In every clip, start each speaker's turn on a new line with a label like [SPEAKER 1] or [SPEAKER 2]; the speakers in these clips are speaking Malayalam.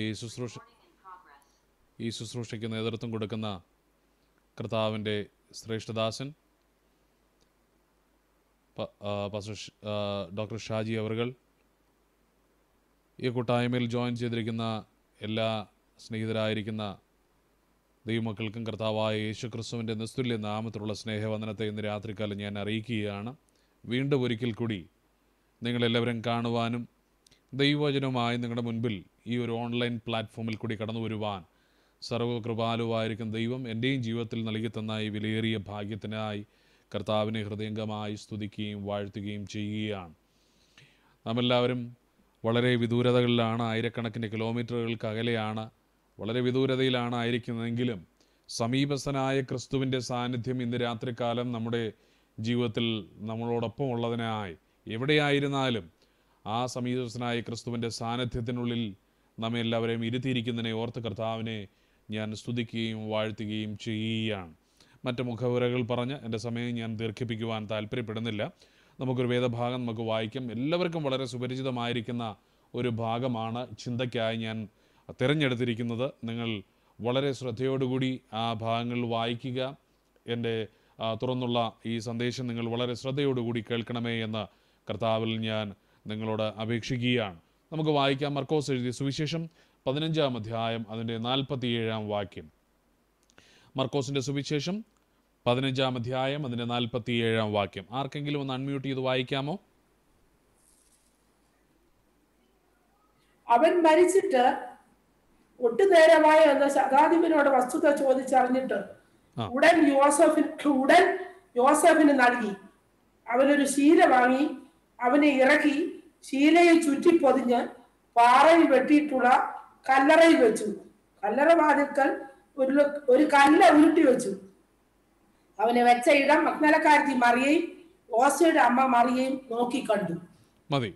[SPEAKER 1] ഈ ശുശ്രൂഷ ഈ ശുശ്രൂഷയ്ക്ക് നേതൃത്വം കൊടുക്കുന്ന കർത്താവിൻ്റെ ശ്രേഷ്ഠദാസൻ ഡോക്ടർ ഷാജി അവർകൾ ഈ കൂട്ടായ്മയിൽ ജോയിൻ ചെയ്തിരിക്കുന്ന എല്ലാ സ്നേഹിതരായിരിക്കുന്ന ദൈവമക്കൾക്കും കർത്താവായ യേശു ക്രിസ്തുവിൻ്റെ നിസ്തുല്യ നാമത്തിലുള്ള സ്നേഹവന്ദനത്തെ ഇന്ന് രാത്രിക്കാലം ഞാൻ അറിയിക്കുകയാണ് വീണ്ടും ഒരിക്കൽ കൂടി നിങ്ങളെല്ലാവരും കാണുവാനും ദൈവവചനവുമായി നിങ്ങളുടെ മുൻപിൽ ഈ ഒരു ഓൺലൈൻ പ്ലാറ്റ്ഫോമിൽ കൂടി കടന്നു വരുവാൻ സർവകൃപാലുവായിരിക്കും ദൈവം എൻ്റെയും ജീവിതത്തിൽ നൽകി തന്ന ഈ വിലയേറിയ ഭാഗ്യത്തിനായി കർത്താവിനെ ഹൃദയംഗമായി സ്തുതിക്കുകയും വാഴ്ത്തുകയും ചെയ്യുകയാണ് നാം എല്ലാവരും വളരെ വിദൂരതകളിലാണ് ആയിരക്കണക്കിന് കിലോമീറ്ററുകൾക്ക് അകലെയാണ് വളരെ വിദൂരതയിലാണ് ആയിരിക്കുന്നതെങ്കിലും സമീപസ്ഥനായ ക്രിസ്തുവിൻ്റെ സാന്നിധ്യം ഇന്ന് രാത്രികാലം നമ്മുടെ ജീവിതത്തിൽ നമ്മളോടൊപ്പം ഉള്ളതിനായി എവിടെയായിരുന്നാലും ആ സമീപസ്ഥനായ ക്രിസ്തുവിൻ്റെ സാന്നിധ്യത്തിനുള്ളിൽ നമ്മെ എല്ലാവരെയും ഇരുത്തിയിരിക്കുന്നതിനെ ഓർത്ത് കർത്താവിനെ ഞാൻ സ്തുതിക്കുകയും വാഴ്ത്തുകയും ചെയ്യുകയാണ് മറ്റ് മുഖവുരകൾ പറഞ്ഞ് എൻ്റെ സമയം ഞാൻ ദീർഘിപ്പിക്കുവാൻ താല്പര്യപ്പെടുന്നില്ല നമുക്കൊരു വേദഭാഗം നമുക്ക് വായിക്കാം എല്ലാവർക്കും വളരെ സുപരിചിതമായിരിക്കുന്ന ഒരു ഭാഗമാണ് ചിന്തയ്ക്കായി ഞാൻ തിരഞ്ഞെടുത്തിരിക്കുന്നത് നിങ്ങൾ വളരെ ശ്രദ്ധയോടുകൂടി ആ ഭാഗങ്ങൾ വായിക്കുക എൻ്റെ തുറന്നുള്ള ഈ സന്ദേശം നിങ്ങൾ വളരെ ശ്രദ്ധയോടുകൂടി കേൾക്കണമേ എന്ന് കർത്താവിൽ ഞാൻ നിങ്ങളോട് അപേക്ഷിക്കുകയാണ് നമുക്ക് വായിക്കാം മർക്കോസ് എഴുതിയ സുവിശേഷം പതിനഞ്ചാം അധ്യായം അതിൻ്റെ നാൽപ്പത്തിയേഴാം വാക്യം മർക്കോസിൻ്റെ സുവിശേഷം പതിനഞ്ചാം അധ്യായം അതിൻ്റെ നാൽപ്പത്തിയേഴാം വാക്യം ആർക്കെങ്കിലും ഒന്ന് അൺമ്യൂട്ട് ചെയ്ത് വായിക്കാമോ
[SPEAKER 2] അവൻ മരിച്ചിട്ട് ഒട്ടുനേരമായ എന്ന ശതാധിപനോട് വസ്തുത ചോദിച്ചറിഞ്ഞിട്ട് ഉടൻ യോസഫിന് ഉടൻ യോസഫിന് നൽകി അവനൊരു ശീല വാങ്ങി അവനെ ഇറക്കി ചീലയെ ചുറ്റി പൊതിഞ്ഞ് പാറയിൽ വെട്ടിയിട്ടുള്ള കല്ലറയിൽ വെച്ചു കല്ലറ വാതിൽക്കൽ ഒരു ഒരു ഉരുട്ടി വെച്ചു അവനെ വെച്ച ഇടം മഗ്നലക്കാരത്തി മറിയയും ഓസയുടെ അമ്മ മറിയയും നോക്കി കണ്ടു
[SPEAKER 1] മതി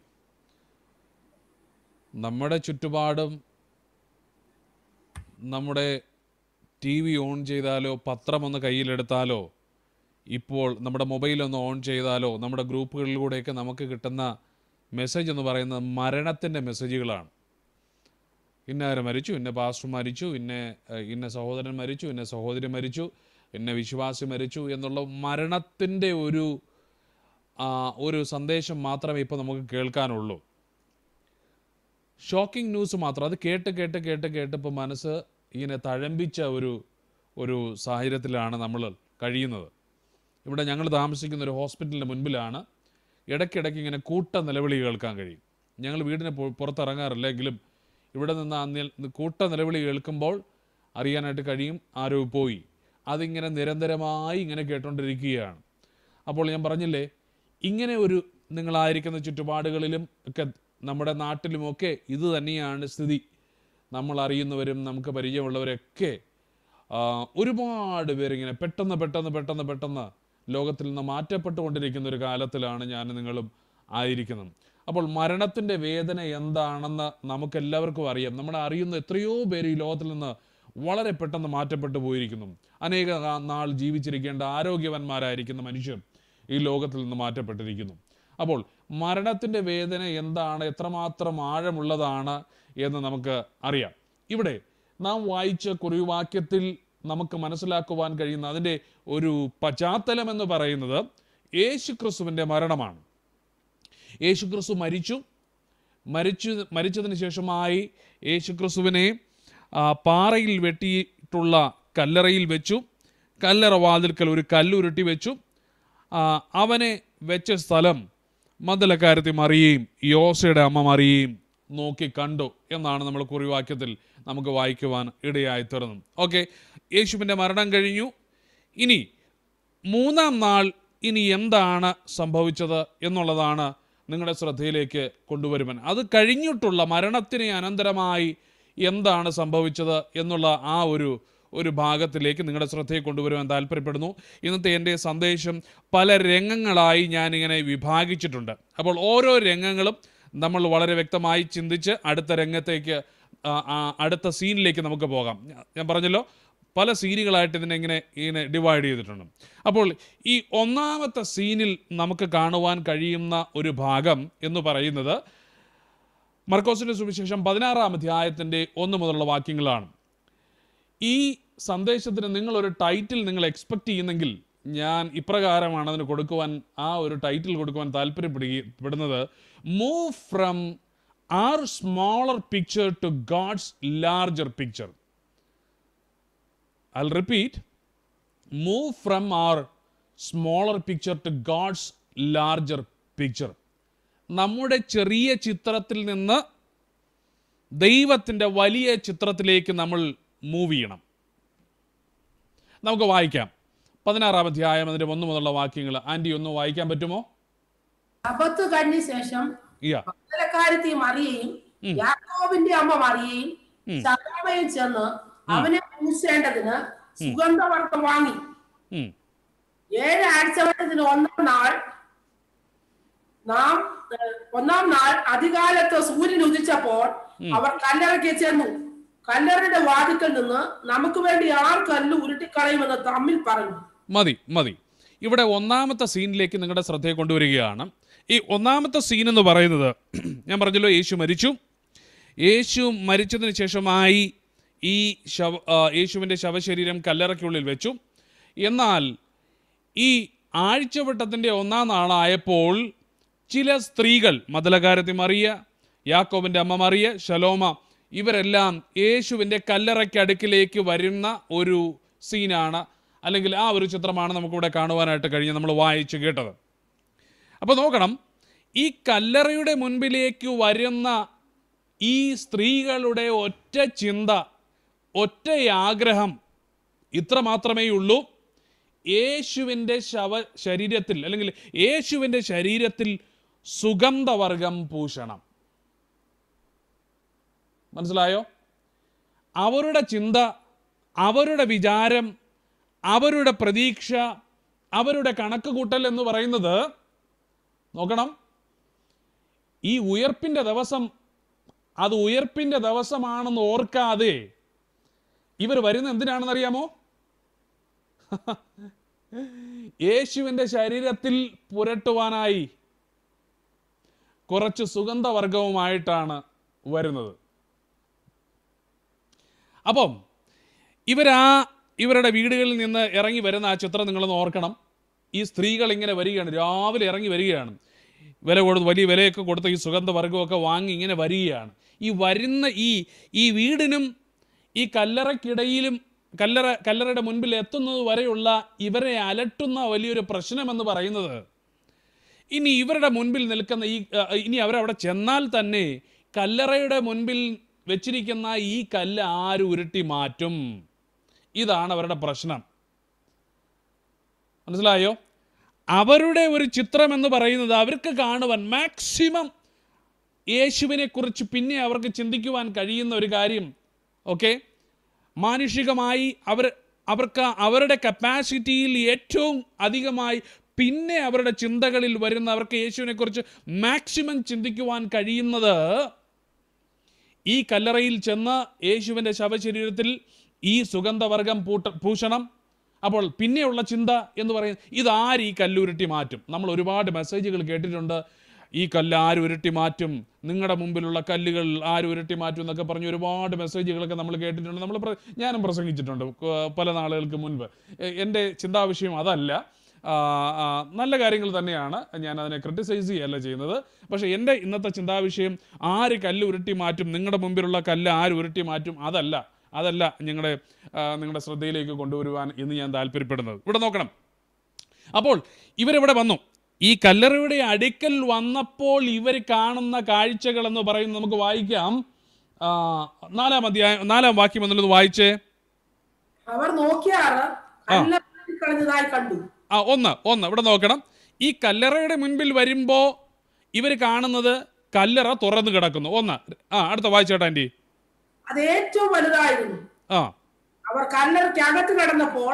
[SPEAKER 1] നമ്മുടെ ചുറ്റുപാടും നമ്മുടെ ടി വി ഓൺ ചെയ്താലോ പത്രം ഒന്ന് കയ്യിലെടുത്താലോ ഇപ്പോൾ നമ്മുടെ മൊബൈൽ ഒന്ന് ഓൺ ചെയ്താലോ നമ്മുടെ ഗ്രൂപ്പുകളിലൂടെയൊക്കെ നമുക്ക് കിട്ടുന്ന മെസ്സേജ് എന്ന് പറയുന്നത് മരണത്തിൻ്റെ മെസ്സേജുകളാണ് ഇന്നവരെ മരിച്ചു ഇന്ന പാസ്റ്റർ മരിച്ചു ഇന്ന ഇന്ന സഹോദരൻ മരിച്ചു ഇന്ന സഹോദരി മരിച്ചു ഇന്ന വിശ്വാസി മരിച്ചു എന്നുള്ള മരണത്തിൻ്റെ ഒരു ഒരു സന്ദേശം മാത്രമേ ഇപ്പോൾ നമുക്ക് കേൾക്കാനുള്ളൂ ഷോക്കിംഗ് ന്യൂസ് മാത്രം അത് കേട്ട് കേട്ട് കേട്ട് കേട്ട് കേട്ടപ്പോൾ മനസ്സ് ഇങ്ങനെ തഴമ്പിച്ച ഒരു ഒരു സാഹചര്യത്തിലാണ് നമ്മൾ കഴിയുന്നത് ഇവിടെ ഞങ്ങൾ താമസിക്കുന്ന ഒരു ഹോസ്പിറ്റലിൻ്റെ മുൻപിലാണ് ഇടയ്ക്കിടയ്ക്ക് ഇങ്ങനെ കൂട്ട നിലവിളി കേൾക്കാൻ കഴിയും ഞങ്ങൾ വീടിന് പുറത്തിറങ്ങാറില്ലെങ്കിലും ഇവിടെ നിന്ന് കൂട്ട നിലവിളി കേൾക്കുമ്പോൾ അറിയാനായിട്ട് കഴിയും ആരോ പോയി അതിങ്ങനെ നിരന്തരമായി ഇങ്ങനെ കേട്ടുകൊണ്ടിരിക്കുകയാണ് അപ്പോൾ ഞാൻ പറഞ്ഞില്ലേ ഇങ്ങനെ ഒരു നിങ്ങളായിരിക്കുന്ന ചുറ്റുപാടുകളിലും ഒക്കെ നമ്മുടെ നാട്ടിലുമൊക്കെ ഇത് തന്നെയാണ് സ്ഥിതി നമ്മൾ അറിയുന്നവരും നമുക്ക് പരിചയമുള്ളവരൊക്കെ ഒരുപാട് പേരിങ്ങനെ പെട്ടെന്ന് പെട്ടെന്ന് പെട്ടെന്ന് പെട്ടെന്ന് ലോകത്തിൽ നിന്ന് മാറ്റപ്പെട്ടുകൊണ്ടിരിക്കുന്ന ഒരു കാലത്തിലാണ് ഞാൻ നിങ്ങളും ആയിരിക്കുന്നത് അപ്പോൾ മരണത്തിൻ്റെ വേദന എന്താണെന്ന് നമുക്കെല്ലാവർക്കും അറിയാം നമ്മൾ അറിയുന്ന എത്രയോ പേര് ഈ ലോകത്തിൽ നിന്ന് വളരെ പെട്ടെന്ന് മാറ്റപ്പെട്ടു പോയിരിക്കുന്നു അനേക നാൾ ജീവിച്ചിരിക്കേണ്ട ആരോഗ്യവന്മാരായിരിക്കുന്ന മനുഷ്യർ ഈ ലോകത്തിൽ നിന്ന് മാറ്റപ്പെട്ടിരിക്കുന്നു അപ്പോൾ മരണത്തിൻ്റെ വേദന എന്താണ് എത്രമാത്രം ആഴമുള്ളതാണ് എന്ന് നമുക്ക് അറിയാം ഇവിടെ നാം വായിച്ച കുറിവാക്യത്തിൽ നമുക്ക് മനസ്സിലാക്കുവാൻ കഴിയുന്ന അതിൻ്റെ ഒരു പശ്ചാത്തലം എന്ന് പറയുന്നത് യേശു ക്രിസ്തുവിൻ്റെ മരണമാണ് യേശു ക്രിസ്തു മരിച്ചു മരിച്ചു മരിച്ചതിന് ശേഷമായി യേശു ക്രിസ്തുവിനെ പാറയിൽ വെട്ടിയിട്ടുള്ള കല്ലറയിൽ വെച്ചു കല്ലറ വാതിൽക്കൽ ഒരു കല്ലുരുട്ടി വെച്ചു അവനെ വെച്ച സ്ഥലം മദലക്കാരത്തി മറിയയും യോസയുടെ അമ്മ മറിയയും നോക്കി കണ്ടു എന്നാണ് നമ്മൾ കുറിവാക്യത്തിൽ നമുക്ക് വായിക്കുവാൻ ഇടയായി തീർന്നു ഓക്കെ യേശുവിൻ്റെ മരണം കഴിഞ്ഞു ഇനി മൂന്നാം നാൾ ഇനി എന്താണ് സംഭവിച്ചത് എന്നുള്ളതാണ് നിങ്ങളുടെ ശ്രദ്ധയിലേക്ക് കൊണ്ടുവരുവൻ അത് കഴിഞ്ഞിട്ടുള്ള മരണത്തിന് അനന്തരമായി എന്താണ് സംഭവിച്ചത് എന്നുള്ള ആ ഒരു ഒരു ഭാഗത്തിലേക്ക് നിങ്ങളുടെ ശ്രദ്ധയെ കൊണ്ടുവരുവാൻ താല്പര്യപ്പെടുന്നു ഇന്നത്തെ എൻ്റെ സന്ദേശം പല രംഗങ്ങളായി ഞാനിങ്ങനെ വിഭാഗിച്ചിട്ടുണ്ട് അപ്പോൾ ഓരോ രംഗങ്ങളും നമ്മൾ വളരെ വ്യക്തമായി ചിന്തിച്ച് അടുത്ത രംഗത്തേക്ക് അടുത്ത സീനിലേക്ക് നമുക്ക് പോകാം ഞാൻ പറഞ്ഞല്ലോ പല സീനുകളായിട്ട് ഇതിനെ ഇങ്ങനെ ഇങ്ങനെ ഡിവൈഡ് ചെയ്തിട്ടുണ്ട് അപ്പോൾ ഈ ഒന്നാമത്തെ സീനിൽ നമുക്ക് കാണുവാൻ കഴിയുന്ന ഒരു ഭാഗം എന്ന് പറയുന്നത് മർക്കോസിൻ്റെ സുവിശേഷം പതിനാറാം അധ്യായത്തിൻ്റെ ഒന്ന് മുതലുള്ള വാക്യങ്ങളാണ് ഈ സന്ദേശത്തിന് നിങ്ങളൊരു ടൈറ്റിൽ നിങ്ങൾ എക്സ്പെക്റ്റ് ചെയ്യുന്നെങ്കിൽ ഞാൻ ഇപ്രകാരമാണ് അതിന് കൊടുക്കുവാൻ ആ ഒരു ടൈറ്റിൽ കൊടുക്കുവാൻ താല്പര്യപ്പെടുകപ്പെടുന്നത് move from our smaller picture to God's larger picture I'll repeat move from our smaller picture to God's larger picture. നമ്മുടെ ചെറിയ ചിത്രത്തിൽ നിന്ന് ദൈവത്തിൻ്റെ വലിയ ചിത്രത്തിലേക്ക് നമ്മൾ മൂവ് ചെയ്യണം നമുക്ക് വായിക്കാം പതിനാറാം അധ്യായം അതിന്റെ ഒന്ന് മുതലുള്ള വാക്യങ്ങൾ ആന്റി ഒന്ന് വായിക്കാൻ പറ്റുമോ
[SPEAKER 2] അബത്ത് കഴിഞ്ഞ ശേഷം യാക്കോബിന്റെ അമ്മ മറിയയും ചെന്ന് അവനെ പൂശേണ്ടതിന് സുഗന്ധവർഗം വാങ്ങി ഏഴ് ആഴ്ചവട്ടത്തിന് ഒന്നാം നാൾ നാം ഒന്നാം നാൾ അധികാലത്ത് സൂര്യൻ ഉദിച്ചപ്പോൾ അവർ കല്ലറയ്ക്ക് ചെന്നു കല്ലറയുടെ വാതിക്കൽ നിന്ന് നമുക്ക് വേണ്ടി ആർ കല്ല് ഉരുട്ടിക്കളയുമെന്ന് തമ്മിൽ
[SPEAKER 1] പറഞ്ഞു മതി മതി ഇവിടെ ഒന്നാമത്തെ സീനിലേക്ക് നിങ്ങളുടെ ശ്രദ്ധയെ കൊണ്ടുവരികയാണ് ഈ ഒന്നാമത്തെ സീൻ എന്ന് പറയുന്നത് ഞാൻ പറഞ്ഞല്ലോ യേശു മരിച്ചു യേശു മരിച്ചതിന് ശേഷമായി ഈ ശവ യേശുവിൻ്റെ ശവശരീരം കല്ലറയ്ക്കുള്ളിൽ വെച്ചു എന്നാൽ ഈ ആഴ്ചവട്ടത്തിൻ്റെ ഒന്നാം നാളായപ്പോൾ ചില സ്ത്രീകൾ മതലകാരത്തി മറിയ യാക്കോബിൻ്റെ അമ്മ മറിയ ശലോമ ഇവരെല്ലാം യേശുവിൻ്റെ കല്ലറയ്ക്കടുക്കിലേക്ക് വരുന്ന ഒരു സീനാണ് അല്ലെങ്കിൽ ആ ഒരു ചിത്രമാണ് നമുക്കിവിടെ കാണുവാനായിട്ട് കഴിഞ്ഞ് നമ്മൾ വായിച്ചു കേട്ടത് അപ്പോൾ നോക്കണം ഈ കല്ലറയുടെ മുൻപിലേക്ക് വരുന്ന ഈ സ്ത്രീകളുടെ ഒറ്റ ചിന്ത ആഗ്രഹം ഇത്ര മാത്രമേ ഉള്ളൂ യേശുവിൻ്റെ ശവ ശരീരത്തിൽ അല്ലെങ്കിൽ യേശുവിൻ്റെ ശരീരത്തിൽ സുഗന്ധവർഗം പൂഷണം മനസ്സിലായോ അവരുടെ ചിന്ത അവരുടെ വിചാരം അവരുടെ പ്രതീക്ഷ അവരുടെ കണക്ക് കൂട്ടൽ എന്ന് പറയുന്നത് നോക്കണം ഈ ഉയർപ്പിൻ്റെ ദിവസം അത് ഉയർപ്പിൻ്റെ ദിവസമാണെന്ന് ഓർക്കാതെ ഇവർ വരുന്നത് എന്തിനാണെന്ന് അറിയാമോ യേശുവിൻ്റെ ശരീരത്തിൽ പുരട്ടുവാനായി കുറച്ച് സുഗന്ധവർഗവുമായിട്ടാണ് വരുന്നത് അപ്പം ഇവരാ ഇവരുടെ വീടുകളിൽ നിന്ന് ഇറങ്ങി വരുന്ന ആ ചിത്രം നിങ്ങളൊന്ന് ഓർക്കണം ഈ സ്ത്രീകൾ ഇങ്ങനെ വരികയാണ് രാവിലെ ഇറങ്ങി വരികയാണ് വില കൊടുത്ത് വലിയ വിലയൊക്കെ കൊടുത്ത് ഈ സുഗന്ധവർഗമൊക്കെ വാങ്ങി ഇങ്ങനെ വരികയാണ് ഈ വരുന്ന ഈ ഈ വീടിനും ഈ കല്ലറക്കിടയിലും കല്ലറ കല്ലറയുടെ മുൻപിൽ എത്തുന്നത് വരെയുള്ള ഇവരെ അലട്ടുന്ന വലിയൊരു പ്രശ്നമെന്ന് പറയുന്നത് ഇനി ഇവരുടെ മുൻപിൽ നിൽക്കുന്ന ഈ ഇനി അവരവിടെ ചെന്നാൽ തന്നെ കല്ലറയുടെ മുൻപിൽ വെച്ചിരിക്കുന്ന ഈ കല്ല് ആര് ഉരുട്ടി മാറ്റും ഇതാണ് അവരുടെ പ്രശ്നം മനസ്സിലായോ അവരുടെ ഒരു ചിത്രം എന്ന് പറയുന്നത് അവർക്ക് കാണുവാൻ മാക്സിമം യേശുവിനെക്കുറിച്ച് പിന്നെ അവർക്ക് ചിന്തിക്കുവാൻ കഴിയുന്ന ഒരു കാര്യം ഓക്കെ മാനുഷികമായി അവർ അവർക്ക് അവരുടെ കപ്പാസിറ്റിയിൽ ഏറ്റവും അധികമായി പിന്നെ അവരുടെ ചിന്തകളിൽ വരുന്ന അവർക്ക് യേശുവിനെക്കുറിച്ച് മാക്സിമം ചിന്തിക്കുവാൻ കഴിയുന്നത് ഈ കല്ലറയിൽ ചെന്ന് യേശുവിൻ്റെ ശവശരീരത്തിൽ ഈ സുഗന്ധവർഗം പൂട്ട പൂഷണം അപ്പോൾ പിന്നെയുള്ള ചിന്ത എന്ന് പറയുന്നത് ഇതാര് ഈ കല്ലുരുട്ടി മാറ്റും നമ്മൾ ഒരുപാട് മെസ്സേജുകൾ കേട്ടിട്ടുണ്ട് ഈ കല്ല് ആര് ഉരുട്ടി മാറ്റും നിങ്ങളുടെ മുമ്പിലുള്ള കല്ലുകൾ ആര് ഉരുട്ടി മാറ്റും എന്നൊക്കെ പറഞ്ഞ് ഒരുപാട് മെസ്സേജുകളൊക്കെ നമ്മൾ കേട്ടിട്ടുണ്ട് നമ്മൾ ഞാനും പ്രസംഗിച്ചിട്ടുണ്ട് പല നാളുകൾക്ക് മുൻപ് എൻ്റെ ചിന്താവിഷയം അതല്ല നല്ല കാര്യങ്ങൾ തന്നെയാണ് ഞാൻ അതിനെ ക്രിട്ടിസൈസ് ചെയ്യല്ല ചെയ്യുന്നത് പക്ഷേ എൻ്റെ ഇന്നത്തെ ചിന്താവിഷയം ആര് കല്ല് ഉരുട്ടി മാറ്റും നിങ്ങളുടെ മുമ്പിലുള്ള കല്ല് ആര് ഉരുട്ടി മാറ്റും അതല്ല അതല്ല നിങ്ങളുടെ നിങ്ങളുടെ ശ്രദ്ധയിലേക്ക് കൊണ്ടുവരുവാൻ ഇന്ന് ഞാൻ താല്പര്യപ്പെടുന്നത് ഇവിടെ നോക്കണം അപ്പോൾ ഇവരിവിടെ വന്നു ഈ കല്ലറയുടെ അടുക്കൽ വന്നപ്പോൾ ഇവർ കാണുന്ന കാഴ്ചകളെന്ന് പറയുന്നത് നമുക്ക് വായിക്കാം നാലാം അധ്യായം നാലാം വാക്യം എന്നുള്ളത് വായിച്ചേ അവർ കണ്ടു ആ ഒന്ന് ഒന്ന് ഇവിടെ നോക്കണം ഈ കല്ലറയുടെ മുൻപിൽ വരുമ്പോ ഇവർ കാണുന്നത് കല്ലറ തുറന്നു കിടക്കുന്നു ഒന്ന് ആ അടുത്ത വായിച്ചോട്ടെ ആന്റി
[SPEAKER 2] അത് ഏറ്റവും വലുതായിരുന്നു ആ അവർ അകത്ത് കിടന്നപ്പോൾ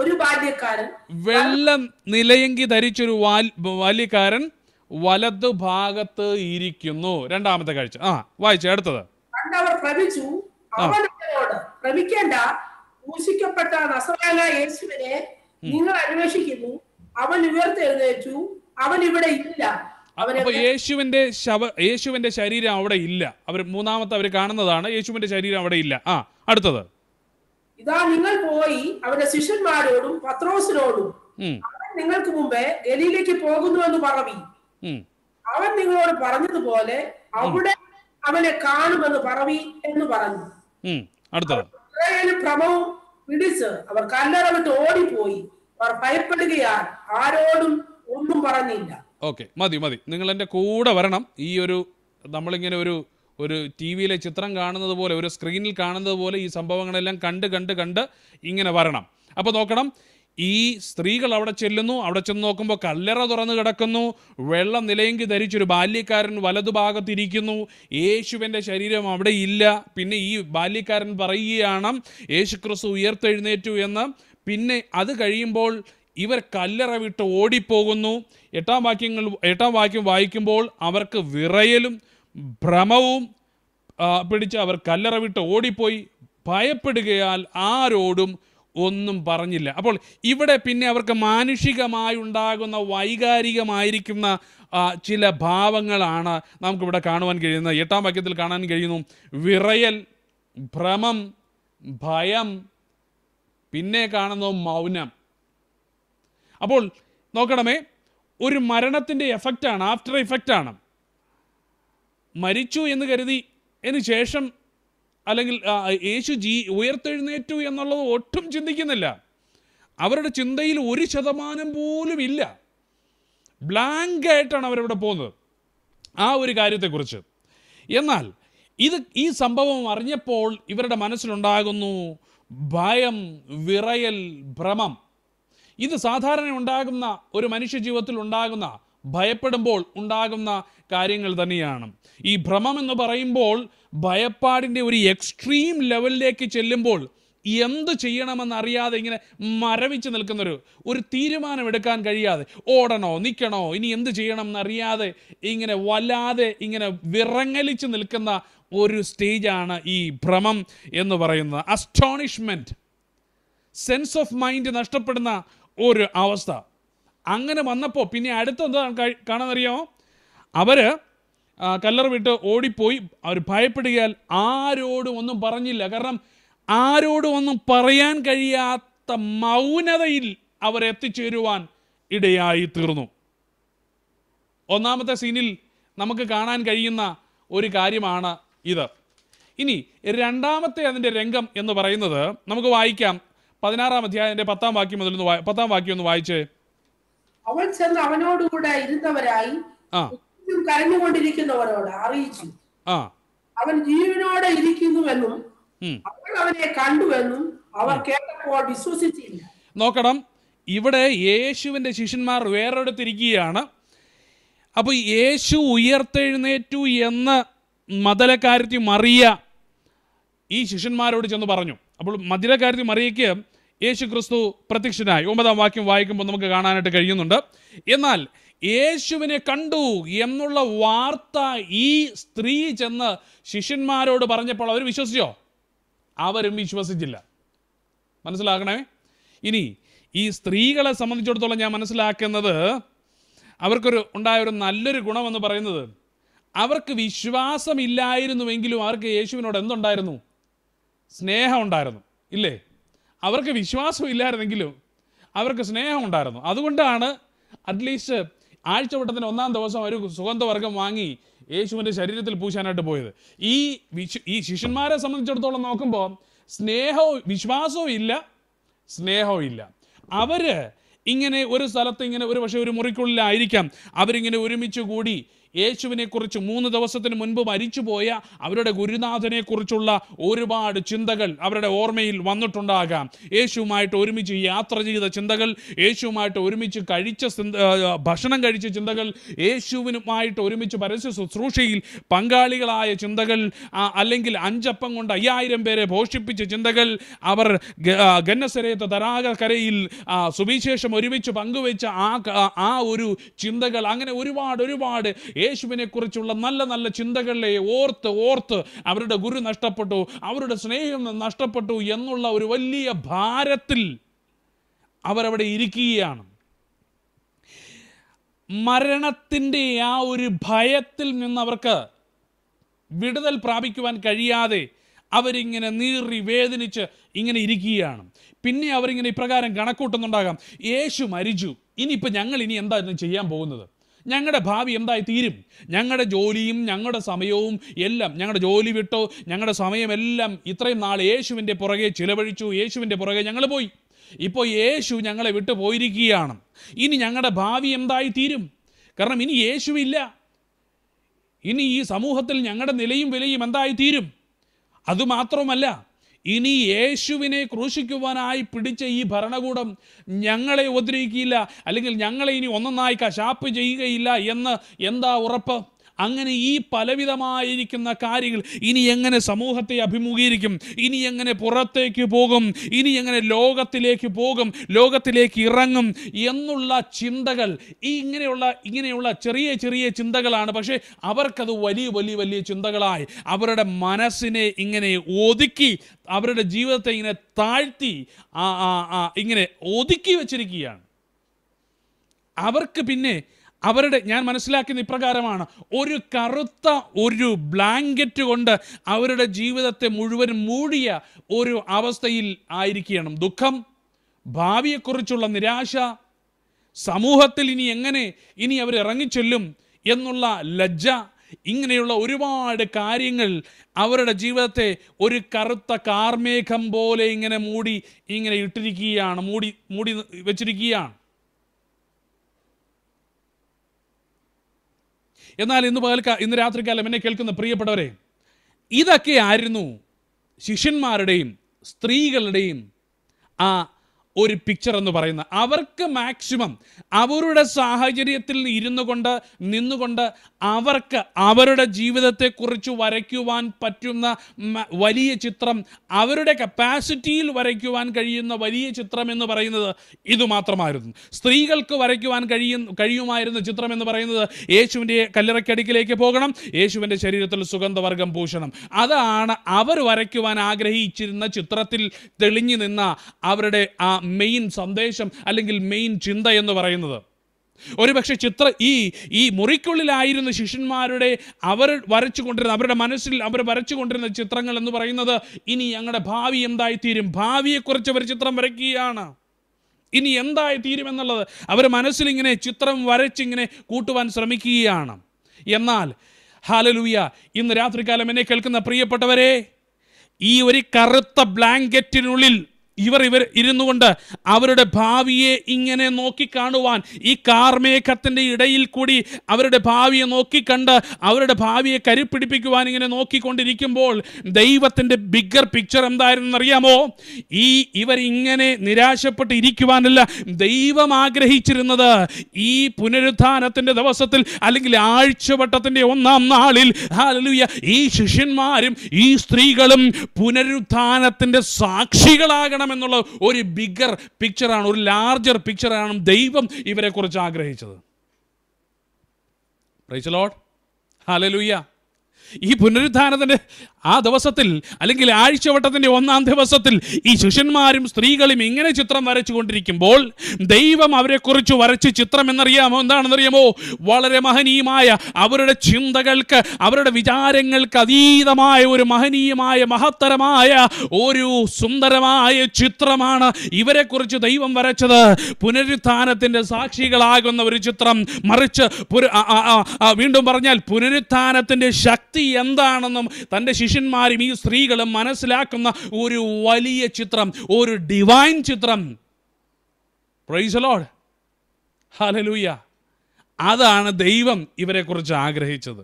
[SPEAKER 2] ഒരു
[SPEAKER 1] വെള്ളം നിലയെങ്കി ധരിച്ചൊരു ബാല്യക്കാരൻ വലതു ഭാഗത്ത് ഇരിക്കുന്നു രണ്ടാമത്തെ കാഴ്ച ആ വായിച്ചു അടുത്തത്
[SPEAKER 2] കണ്ടവർ ഭ്രമിച്ചു അവൻ അവരോട് ഭ്രമിക്കേണ്ട ക്രൂശിക്കപ്പെട്ട നസറാല യേശുവിനെ നിങ്ങൾ അന്വേഷിക്കുന്നു അവൻ ഉയർത്തെഴുന്നേറ്റു അവൻ ഇവിടെ ഇല്ല
[SPEAKER 1] അപ്പൊ യേശുവിന്റെ ശവ യേശുവിന്റെ ശരീരം അവിടെ ഇല്ല അവർ മൂന്നാമത്തെ അവർ കാണുന്നതാണ് യേശുവിന്റെ ശരീരം അവിടെ ഇല്ല ആ അടുത്തത്
[SPEAKER 2] ഇതാ നിങ്ങൾ പോയി അവന്റെ ശിഷ്യന്മാരോടും പത്രോസിനോടും അവൻ നിങ്ങൾക്ക് മുമ്പേ ഗലിയിലേക്ക് പോകുന്നു എന്ന് പറവി അവൻ നിങ്ങളോട് പറഞ്ഞതുപോലെ അവിടെ അവനെ കാണുമെന്ന് പറവി എന്ന് പറഞ്ഞു ഭ്രമവും പിടിച്ച് അവർ കല്ലറ വിട്ട് ഓടിപ്പോയി അവർ ഭയപ്പെടുകയാൽ ആരോടും ഒന്നും പറഞ്ഞില്ല
[SPEAKER 1] ഓക്കെ മതി മതി നിങ്ങൾ എന്റെ കൂടെ വരണം ഈ ഒരു നമ്മളിങ്ങനെ ഒരു ഒരു ടി വിയിലെ ചിത്രം കാണുന്നത് പോലെ ഒരു സ്ക്രീനിൽ കാണുന്നത് പോലെ ഈ സംഭവങ്ങളെല്ലാം കണ്ട് കണ്ട് കണ്ട് ഇങ്ങനെ വരണം അപ്പോൾ നോക്കണം ഈ സ്ത്രീകൾ അവിടെ ചെല്ലുന്നു അവിടെ ചെന്ന് നോക്കുമ്പോൾ കല്ലറ തുറന്നു കിടക്കുന്നു വെള്ളം നിലയെങ്കിൽ ധരിച്ചൊരു ബാല്യക്കാരൻ വലതുഭാഗത്തിരിക്കുന്നു യേശുവിൻ്റെ ശരീരം അവിടെ ഇല്ല പിന്നെ ഈ ബാല്യക്കാരൻ പറയുകയാണ് യേശു ക്രിസ്തു ഉയർത്തെഴുന്നേറ്റു എന്ന് പിന്നെ അത് കഴിയുമ്പോൾ ഇവർ കല്ലറ വിട്ട് ഓടിപ്പോകുന്നു എട്ടാം വാക്യങ്ങൾ എട്ടാം വാക്യം വായിക്കുമ്പോൾ അവർക്ക് വിറയലും ഭ്രമവും പിടിച്ച് അവർ കല്ലറ വിട്ട് ഓടിപ്പോയി ഭയപ്പെടുകയാൽ ആരോടും ഒന്നും പറഞ്ഞില്ല അപ്പോൾ ഇവിടെ പിന്നെ അവർക്ക് മാനുഷികമായി ഉണ്ടാകുന്ന വൈകാരികമായിരിക്കുന്ന ചില ഭാവങ്ങളാണ് നമുക്കിവിടെ കാണുവാൻ കഴിയുന്നത് എട്ടാം വാക്യത്തിൽ കാണാൻ കഴിയുന്നു വിറയൽ ഭ്രമം ഭയം പിന്നെ കാണുന്നു മൗനം അപ്പോൾ നോക്കണമേ ഒരു മരണത്തിൻ്റെ എഫക്റ്റാണ് ആഫ്റ്റർ ഇഫക്റ്റാണ് മരിച്ചു എന്ന് കരുതി അതിന് ശേഷം അല്ലെങ്കിൽ യേശു ജീ ഉയർത്തെഴുന്നേറ്റു എന്നുള്ളത് ഒട്ടും ചിന്തിക്കുന്നില്ല അവരുടെ ചിന്തയിൽ ഒരു ശതമാനം പോലും ഇല്ല ബ്ലാങ്ക് ആയിട്ടാണ് അവരവിടെ പോകുന്നത് ആ ഒരു കാര്യത്തെക്കുറിച്ച് എന്നാൽ ഇത് ഈ സംഭവം അറിഞ്ഞപ്പോൾ ഇവരുടെ മനസ്സിലുണ്ടാകുന്നു ഭയം വിറയൽ ഭ്രമം ഇത് സാധാരണ ഉണ്ടാകുന്ന ഒരു മനുഷ്യ ജീവിതത്തിൽ ഉണ്ടാകുന്ന ഭയപ്പെടുമ്പോൾ ഉണ്ടാകുന്ന കാര്യങ്ങൾ തന്നെയാണ് ഈ ഭ്രമം എന്ന് പറയുമ്പോൾ ഭയപ്പാടിൻ്റെ ഒരു എക്സ്ട്രീം ലെവലിലേക്ക് ചെല്ലുമ്പോൾ എന്ത് ചെയ്യണമെന്നറിയാതെ ഇങ്ങനെ മരവിച്ച് നിൽക്കുന്നൊരു ഒരു തീരുമാനമെടുക്കാൻ കഴിയാതെ ഓടണോ നിൽക്കണോ ഇനി എന്ത് ചെയ്യണം എന്നറിയാതെ ഇങ്ങനെ വല്ലാതെ ഇങ്ങനെ വിറങ്ങലിച്ച് നിൽക്കുന്ന ഒരു സ്റ്റേജാണ് ഈ ഭ്രമം എന്ന് പറയുന്നത് അസ്റ്റോണിഷ്മെൻറ്റ് സെൻസ് ഓഫ് മൈൻഡ് നഷ്ടപ്പെടുന്ന ഒരു അവസ്ഥ അങ്ങനെ വന്നപ്പോൾ പിന്നെ അടുത്തെന്താ കാണാനറിയോ അവർ കല്ലർ വിട്ട് ഓടിപ്പോയി അവർ ഭയപ്പെടുകയാൽ ആരോടും ഒന്നും പറഞ്ഞില്ല കാരണം ആരോടും ഒന്നും പറയാൻ കഴിയാത്ത മൗനതയിൽ അവർ എത്തിച്ചേരുവാൻ ഇടയായി തീർന്നു ഒന്നാമത്തെ സീനിൽ നമുക്ക് കാണാൻ കഴിയുന്ന ഒരു കാര്യമാണ് ഇത് ഇനി രണ്ടാമത്തെ അതിൻ്റെ രംഗം എന്ന് പറയുന്നത് നമുക്ക് വായിക്കാം പതിനാറാം അധ്യായത്തിൻ്റെ പത്താം വാക്യം മുതൽ ഒന്ന് പത്താം വാക്യം ഒന്ന് വായിച്ചേ
[SPEAKER 2] അവൻ ചെന്ന് അവനോടുകൂടെ ഇരുന്നവരായി കരഞ്ഞുകൊണ്ടിരിക്കുന്നവരോട് അറിയിച്ചു അവൻ ജീവനോടെ ഇരിക്കുന്നുവെന്നും അവൾ അവനെ കണ്ടുവെന്നും അവർ കേട്ടപ്പോൾ
[SPEAKER 1] വിശ്വസിച്ചില്ല നോക്കണം ഇവിടെ യേശുവിന്റെ ശിഷ്യന്മാർ വേറെടുത്തിരിക്കുകയാണ് അപ്പോൾ യേശു ഉയർത്തെഴുന്നേറ്റു എന്ന് മതലക്കാരത്തി മറിയ ഈ ശിഷ്യന്മാരോട് ചെന്ന് പറഞ്ഞു അപ്പോൾ മതിലക്കാരത്തി മറിയയ്ക്ക് യേശു ക്രിസ്തു പ്രത്യക്ഷനായി ഒമ്പതാം വാക്യം വായിക്കുമ്പോൾ നമുക്ക് കാണാനായിട്ട് കഴിയുന്നുണ്ട് എന്നാൽ യേശുവിനെ കണ്ടു എന്നുള്ള വാർത്ത ഈ സ്ത്രീ ചെന്ന് ശിഷ്യന്മാരോട് പറഞ്ഞപ്പോൾ അവർ വിശ്വസിച്ചോ അവരും വിശ്വസിച്ചില്ല മനസ്സിലാക്കണേ ഇനി ഈ സ്ത്രീകളെ സംബന്ധിച്ചിടത്തോളം ഞാൻ മനസ്സിലാക്കുന്നത് അവർക്കൊരു ഉണ്ടായൊരു ഒരു നല്ലൊരു ഗുണമെന്ന് പറയുന്നത് അവർക്ക് വിശ്വാസമില്ലായിരുന്നുവെങ്കിലും അവർക്ക് യേശുവിനോട് എന്തുണ്ടായിരുന്നു സ്നേഹം ഉണ്ടായിരുന്നു ഇല്ലേ അവർക്ക് വിശ്വാസം ഇല്ലായിരുന്നെങ്കിലും അവർക്ക് സ്നേഹം ഉണ്ടായിരുന്നു അതുകൊണ്ടാണ് അറ്റ്ലീസ്റ്റ് ആഴ്ചവട്ടത്തിന് ഒന്നാം ദിവസം ഒരു സുഗന്ധവർഗം വാങ്ങി യേശുവിൻ്റെ ശരീരത്തിൽ പൂശാനായിട്ട് പോയത് ഈ വിശു ഈ ശിഷ്യന്മാരെ സംബന്ധിച്ചിടത്തോളം നോക്കുമ്പോൾ സ്നേഹവും വിശ്വാസവും ഇല്ല സ്നേഹവും ഇല്ല അവർ ഇങ്ങനെ ഒരു സ്ഥലത്ത് ഇങ്ങനെ ഒരു പക്ഷേ ഒരു മുറിക്കുള്ളിലായിരിക്കാം അവരിങ്ങനെ ഒരുമിച്ച് കൂടി യേശുവിനെക്കുറിച്ച് മൂന്ന് ദിവസത്തിന് മുൻപ് മരിച്ചുപോയ അവരുടെ ഗുരുനാഥനെക്കുറിച്ചുള്ള ഒരുപാട് ചിന്തകൾ അവരുടെ ഓർമ്മയിൽ വന്നിട്ടുണ്ടാകാം യേശുവുമായിട്ട് ഒരുമിച്ച് യാത്ര ചെയ്ത ചിന്തകൾ യേശുവുമായിട്ട് ഒരുമിച്ച് കഴിച്ച ഭക്ഷണം കഴിച്ച ചിന്തകൾ യേശുവിനുമായിട്ട് ഒരുമിച്ച് പരസ്യ ശുശ്രൂഷയിൽ പങ്കാളികളായ ചിന്തകൾ അല്ലെങ്കിൽ അഞ്ചപ്പം കൊണ്ട് അയ്യായിരം പേരെ പോഷിപ്പിച്ച ചിന്തകൾ അവർ ഗന്നസരയത്ത് തരാകരയിൽ സുവിശേഷം ഒരുമിച്ച് പങ്കുവെച്ച ആ ആ ഒരു ചിന്തകൾ അങ്ങനെ ഒരുപാട് ഒരുപാട് യേശുവിനെ കുറിച്ചുള്ള നല്ല നല്ല ചിന്തകളെ ഓർത്ത് ഓർത്ത് അവരുടെ ഗുരു നഷ്ടപ്പെട്ടു അവരുടെ സ്നേഹം നഷ്ടപ്പെട്ടു എന്നുള്ള ഒരു വലിയ ഭാരത്തിൽ അവരവിടെ ഇരിക്കുകയാണ് മരണത്തിൻ്റെ ആ ഒരു ഭയത്തിൽ നിന്ന് അവർക്ക് വിടുതൽ പ്രാപിക്കുവാൻ കഴിയാതെ അവരിങ്ങനെ നീറി വേദനിച്ച് ഇങ്ങനെ ഇരിക്കുകയാണ് പിന്നെ അവരിങ്ങനെ ഇപ്രകാരം കണക്കൂട്ടുന്നുണ്ടാകാം യേശു മരിച്ചു ഇനിയിപ്പോൾ ഞങ്ങൾ ഇനി എന്തായിരുന്നു ചെയ്യാൻ പോകുന്നത് ഞങ്ങളുടെ ഭാവി എന്തായി തീരും ഞങ്ങളുടെ ജോലിയും ഞങ്ങളുടെ സമയവും എല്ലാം ഞങ്ങളുടെ ജോലി വിട്ടോ ഞങ്ങളുടെ സമയമെല്ലാം ഇത്രയും നാൾ യേശുവിൻ്റെ പുറകെ ചിലവഴിച്ചു യേശുവിൻ്റെ പുറകെ ഞങ്ങൾ പോയി ഇപ്പോൾ യേശു ഞങ്ങളെ വിട്ടു പോയിരിക്കുകയാണ് ഇനി ഞങ്ങളുടെ ഭാവി എന്തായി തീരും കാരണം ഇനി യേശുവില്ല ഇനി ഈ സമൂഹത്തിൽ ഞങ്ങളുടെ നിലയും വിലയും എന്തായി തീരും അതുമാത്രവുമല്ല ഇനി യേശുവിനെ ക്രൂശിക്കുവാനായി പിടിച്ച ഈ ഭരണകൂടം ഞങ്ങളെ ഉപദ്രവിക്കുകയില്ല അല്ലെങ്കിൽ ഞങ്ങളെ ഇനി ഒന്നൊന്നായി കശാപ്പ് ചെയ്യുകയില്ല എന്ന് എന്താ ഉറപ്പ് അങ്ങനെ ഈ പലവിധമായിരിക്കുന്ന കാര്യങ്ങൾ ഇനി എങ്ങനെ സമൂഹത്തെ അഭിമുഖീകരിക്കും ഇനി എങ്ങനെ പുറത്തേക്ക് പോകും ഇനി എങ്ങനെ ലോകത്തിലേക്ക് പോകും ലോകത്തിലേക്ക് ഇറങ്ങും എന്നുള്ള ചിന്തകൾ ഈ ഇങ്ങനെയുള്ള ഇങ്ങനെയുള്ള ചെറിയ ചെറിയ ചിന്തകളാണ് പക്ഷേ അവർക്കത് വലിയ വലിയ വലിയ ചിന്തകളായി അവരുടെ മനസ്സിനെ ഇങ്ങനെ ഒതുക്കി അവരുടെ ജീവിതത്തെ ഇങ്ങനെ താഴ്ത്തി ഇങ്ങനെ ഒതുക്കി വെച്ചിരിക്കുകയാണ് അവർക്ക് പിന്നെ അവരുടെ ഞാൻ മനസ്സിലാക്കുന്ന ഇപ്രകാരമാണ് ഒരു കറുത്ത ഒരു ബ്ലാങ്കറ്റ് കൊണ്ട് അവരുടെ ജീവിതത്തെ മുഴുവൻ മൂടിയ ഒരു അവസ്ഥയിൽ ആയിരിക്കണം ദുഃഖം ഭാവിയെക്കുറിച്ചുള്ള നിരാശ സമൂഹത്തിൽ ഇനി എങ്ങനെ ഇനി അവർ ഇറങ്ങിച്ചെല്ലും എന്നുള്ള ലജ്ജ ഇങ്ങനെയുള്ള ഒരുപാട് കാര്യങ്ങൾ അവരുടെ ജീവിതത്തെ ഒരു കറുത്ത കാർമേഘം പോലെ ഇങ്ങനെ മൂടി ഇങ്ങനെ ഇട്ടിരിക്കുകയാണ് മൂടി മൂടി വെച്ചിരിക്കുകയാണ് എന്നാൽ ഇന്ന് പകൽക്കാ ഇന്ന് രാത്രിക്കാലം എന്നെ കേൾക്കുന്ന പ്രിയപ്പെട്ടവരെ ഇതൊക്കെ ആയിരുന്നു ശിഷ്യന്മാരുടെയും സ്ത്രീകളുടെയും ആ ഒരു പിക്ചർ എന്ന് പറയുന്നത് അവർക്ക് മാക്സിമം അവരുടെ സാഹചര്യത്തിൽ കൊണ്ട് നിന്നുകൊണ്ട് അവർക്ക് അവരുടെ ജീവിതത്തെക്കുറിച്ച് വരയ്ക്കുവാൻ പറ്റുന്ന വലിയ ചിത്രം അവരുടെ കപ്പാസിറ്റിയിൽ വരയ്ക്കുവാൻ കഴിയുന്ന വലിയ ചിത്രം എന്ന് പറയുന്നത് ഇത് മാത്രമായിരുന്നു സ്ത്രീകൾക്ക് വരയ്ക്കുവാൻ കഴിയും കഴിയുമായിരുന്ന ചിത്രം എന്ന് പറയുന്നത് യേശുവിൻ്റെ കല്ലിറക്കടുക്കിലേക്ക് പോകണം യേശുവിൻ്റെ ശരീരത്തിൽ സുഗന്ധവർഗം പൂശണം അതാണ് അവർ വരയ്ക്കുവാൻ ആഗ്രഹിച്ചിരുന്ന ചിത്രത്തിൽ തെളിഞ്ഞു നിന്ന അവരുടെ ആ മെയിൻ സന്ദേശം അല്ലെങ്കിൽ മെയിൻ ചിന്ത എന്ന് പറയുന്നത് ഒരുപക്ഷെ ചിത്ര ഈ ഈ മുറിക്കുള്ളിലായിരുന്ന ശിഷ്യന്മാരുടെ അവർ വരച്ചു കൊണ്ടിരുന്ന അവരുടെ മനസ്സിൽ അവർ വരച്ചു കൊണ്ടിരുന്ന ചിത്രങ്ങൾ എന്ന് പറയുന്നത് ഇനി ഞങ്ങളുടെ ഭാവി എന്തായിത്തീരും ഭാവിയെക്കുറിച്ച് അവർ ചിത്രം വരയ്ക്കുകയാണ് ഇനി എന്തായി തീരുമെന്നുള്ളത് അവർ മനസ്സിലിങ്ങനെ ചിത്രം വരച്ചിങ്ങനെ കൂട്ടുവാൻ ശ്രമിക്കുകയാണ് എന്നാൽ ഹാലലൂയ ഇന്ന് രാത്രികാലം എന്നെ കേൾക്കുന്ന പ്രിയപ്പെട്ടവരെ ഈ ഒരു കറുത്ത ബ്ലാങ്കറ്റിനുള്ളിൽ ഇവർ ഇവർ ഇരുന്നു കൊണ്ട് അവരുടെ ഭാവിയെ ഇങ്ങനെ നോക്കിക്കാണുവാൻ ഈ കാർമേഘത്തിൻ്റെ ഇടയിൽ കൂടി അവരുടെ ഭാവിയെ നോക്കിക്കണ്ട് അവരുടെ ഭാവിയെ കരുപ്പിടിപ്പിക്കുവാൻ ഇങ്ങനെ നോക്കിക്കൊണ്ടിരിക്കുമ്പോൾ ദൈവത്തിൻ്റെ ബിഗ്ഗർ പിക്ചർ എന്തായിരുന്നു അറിയാമോ ഈ ഇവർ ഇങ്ങനെ നിരാശപ്പെട്ട് ഇരിക്കുവാനല്ല ദൈവം ആഗ്രഹിച്ചിരുന്നത് ഈ പുനരുദ്ധാനത്തിൻ്റെ ദിവസത്തിൽ അല്ലെങ്കിൽ ആഴ്ചവട്ടത്തിൻ്റെ ഒന്നാം നാളിൽ ഹാലലുയ ഈ ശിഷ്യന്മാരും ഈ സ്ത്രീകളും പുനരുദ്ധാനത്തിൻ്റെ സാക്ഷികളാകണം എന്നുള്ള ഒരു ബിഗർ പിക്ചറാണ് ഒരു ലാർജർ പിക്ചറാണ് ദൈവം ഇവരെക്കുറിച്ച് ആഗ്രഹിച്ചത് റൈച്ചലോട്ട് ഹാലലൂയ്യ ഈ പുനരുദ്ധാനത്തിൻ്റെ ആ ദിവസത്തിൽ അല്ലെങ്കിൽ ആഴ്ചവട്ടത്തിൻ്റെ ഒന്നാം ദിവസത്തിൽ ഈ ശിഷ്യന്മാരും സ്ത്രീകളും ഇങ്ങനെ ചിത്രം വരച്ചു കൊണ്ടിരിക്കുമ്പോൾ ദൈവം അവരെക്കുറിച്ച് വരച്ച് ചിത്രം എന്നറിയാമോ എന്താണെന്നറിയാമോ വളരെ മഹനീയമായ അവരുടെ ചിന്തകൾക്ക് അവരുടെ വിചാരങ്ങൾക്ക് അതീതമായ ഒരു മഹനീയമായ മഹത്തരമായ ഒരു സുന്ദരമായ ചിത്രമാണ് ഇവരെക്കുറിച്ച് ദൈവം വരച്ചത് പുനരുത്ഥാനത്തിൻ്റെ സാക്ഷികളാകുന്ന ഒരു ചിത്രം മറിച്ച് വീണ്ടും പറഞ്ഞാൽ പുനരുത്ഥാനത്തിൻ്റെ ശക്തി എന്താണെന്നും തൻ്റെ പുരുഷന്മാരും ഈ സ്ത്രീകളും മനസ്സിലാക്കുന്ന ഒരു വലിയ ചിത്രം ഒരു ഡിവൈൻ ചിത്രം പ്രൈസലോഡ് ഹാലലൂയ്യ അതാണ് ദൈവം ഇവരെക്കുറിച്ച് ആഗ്രഹിച്ചത്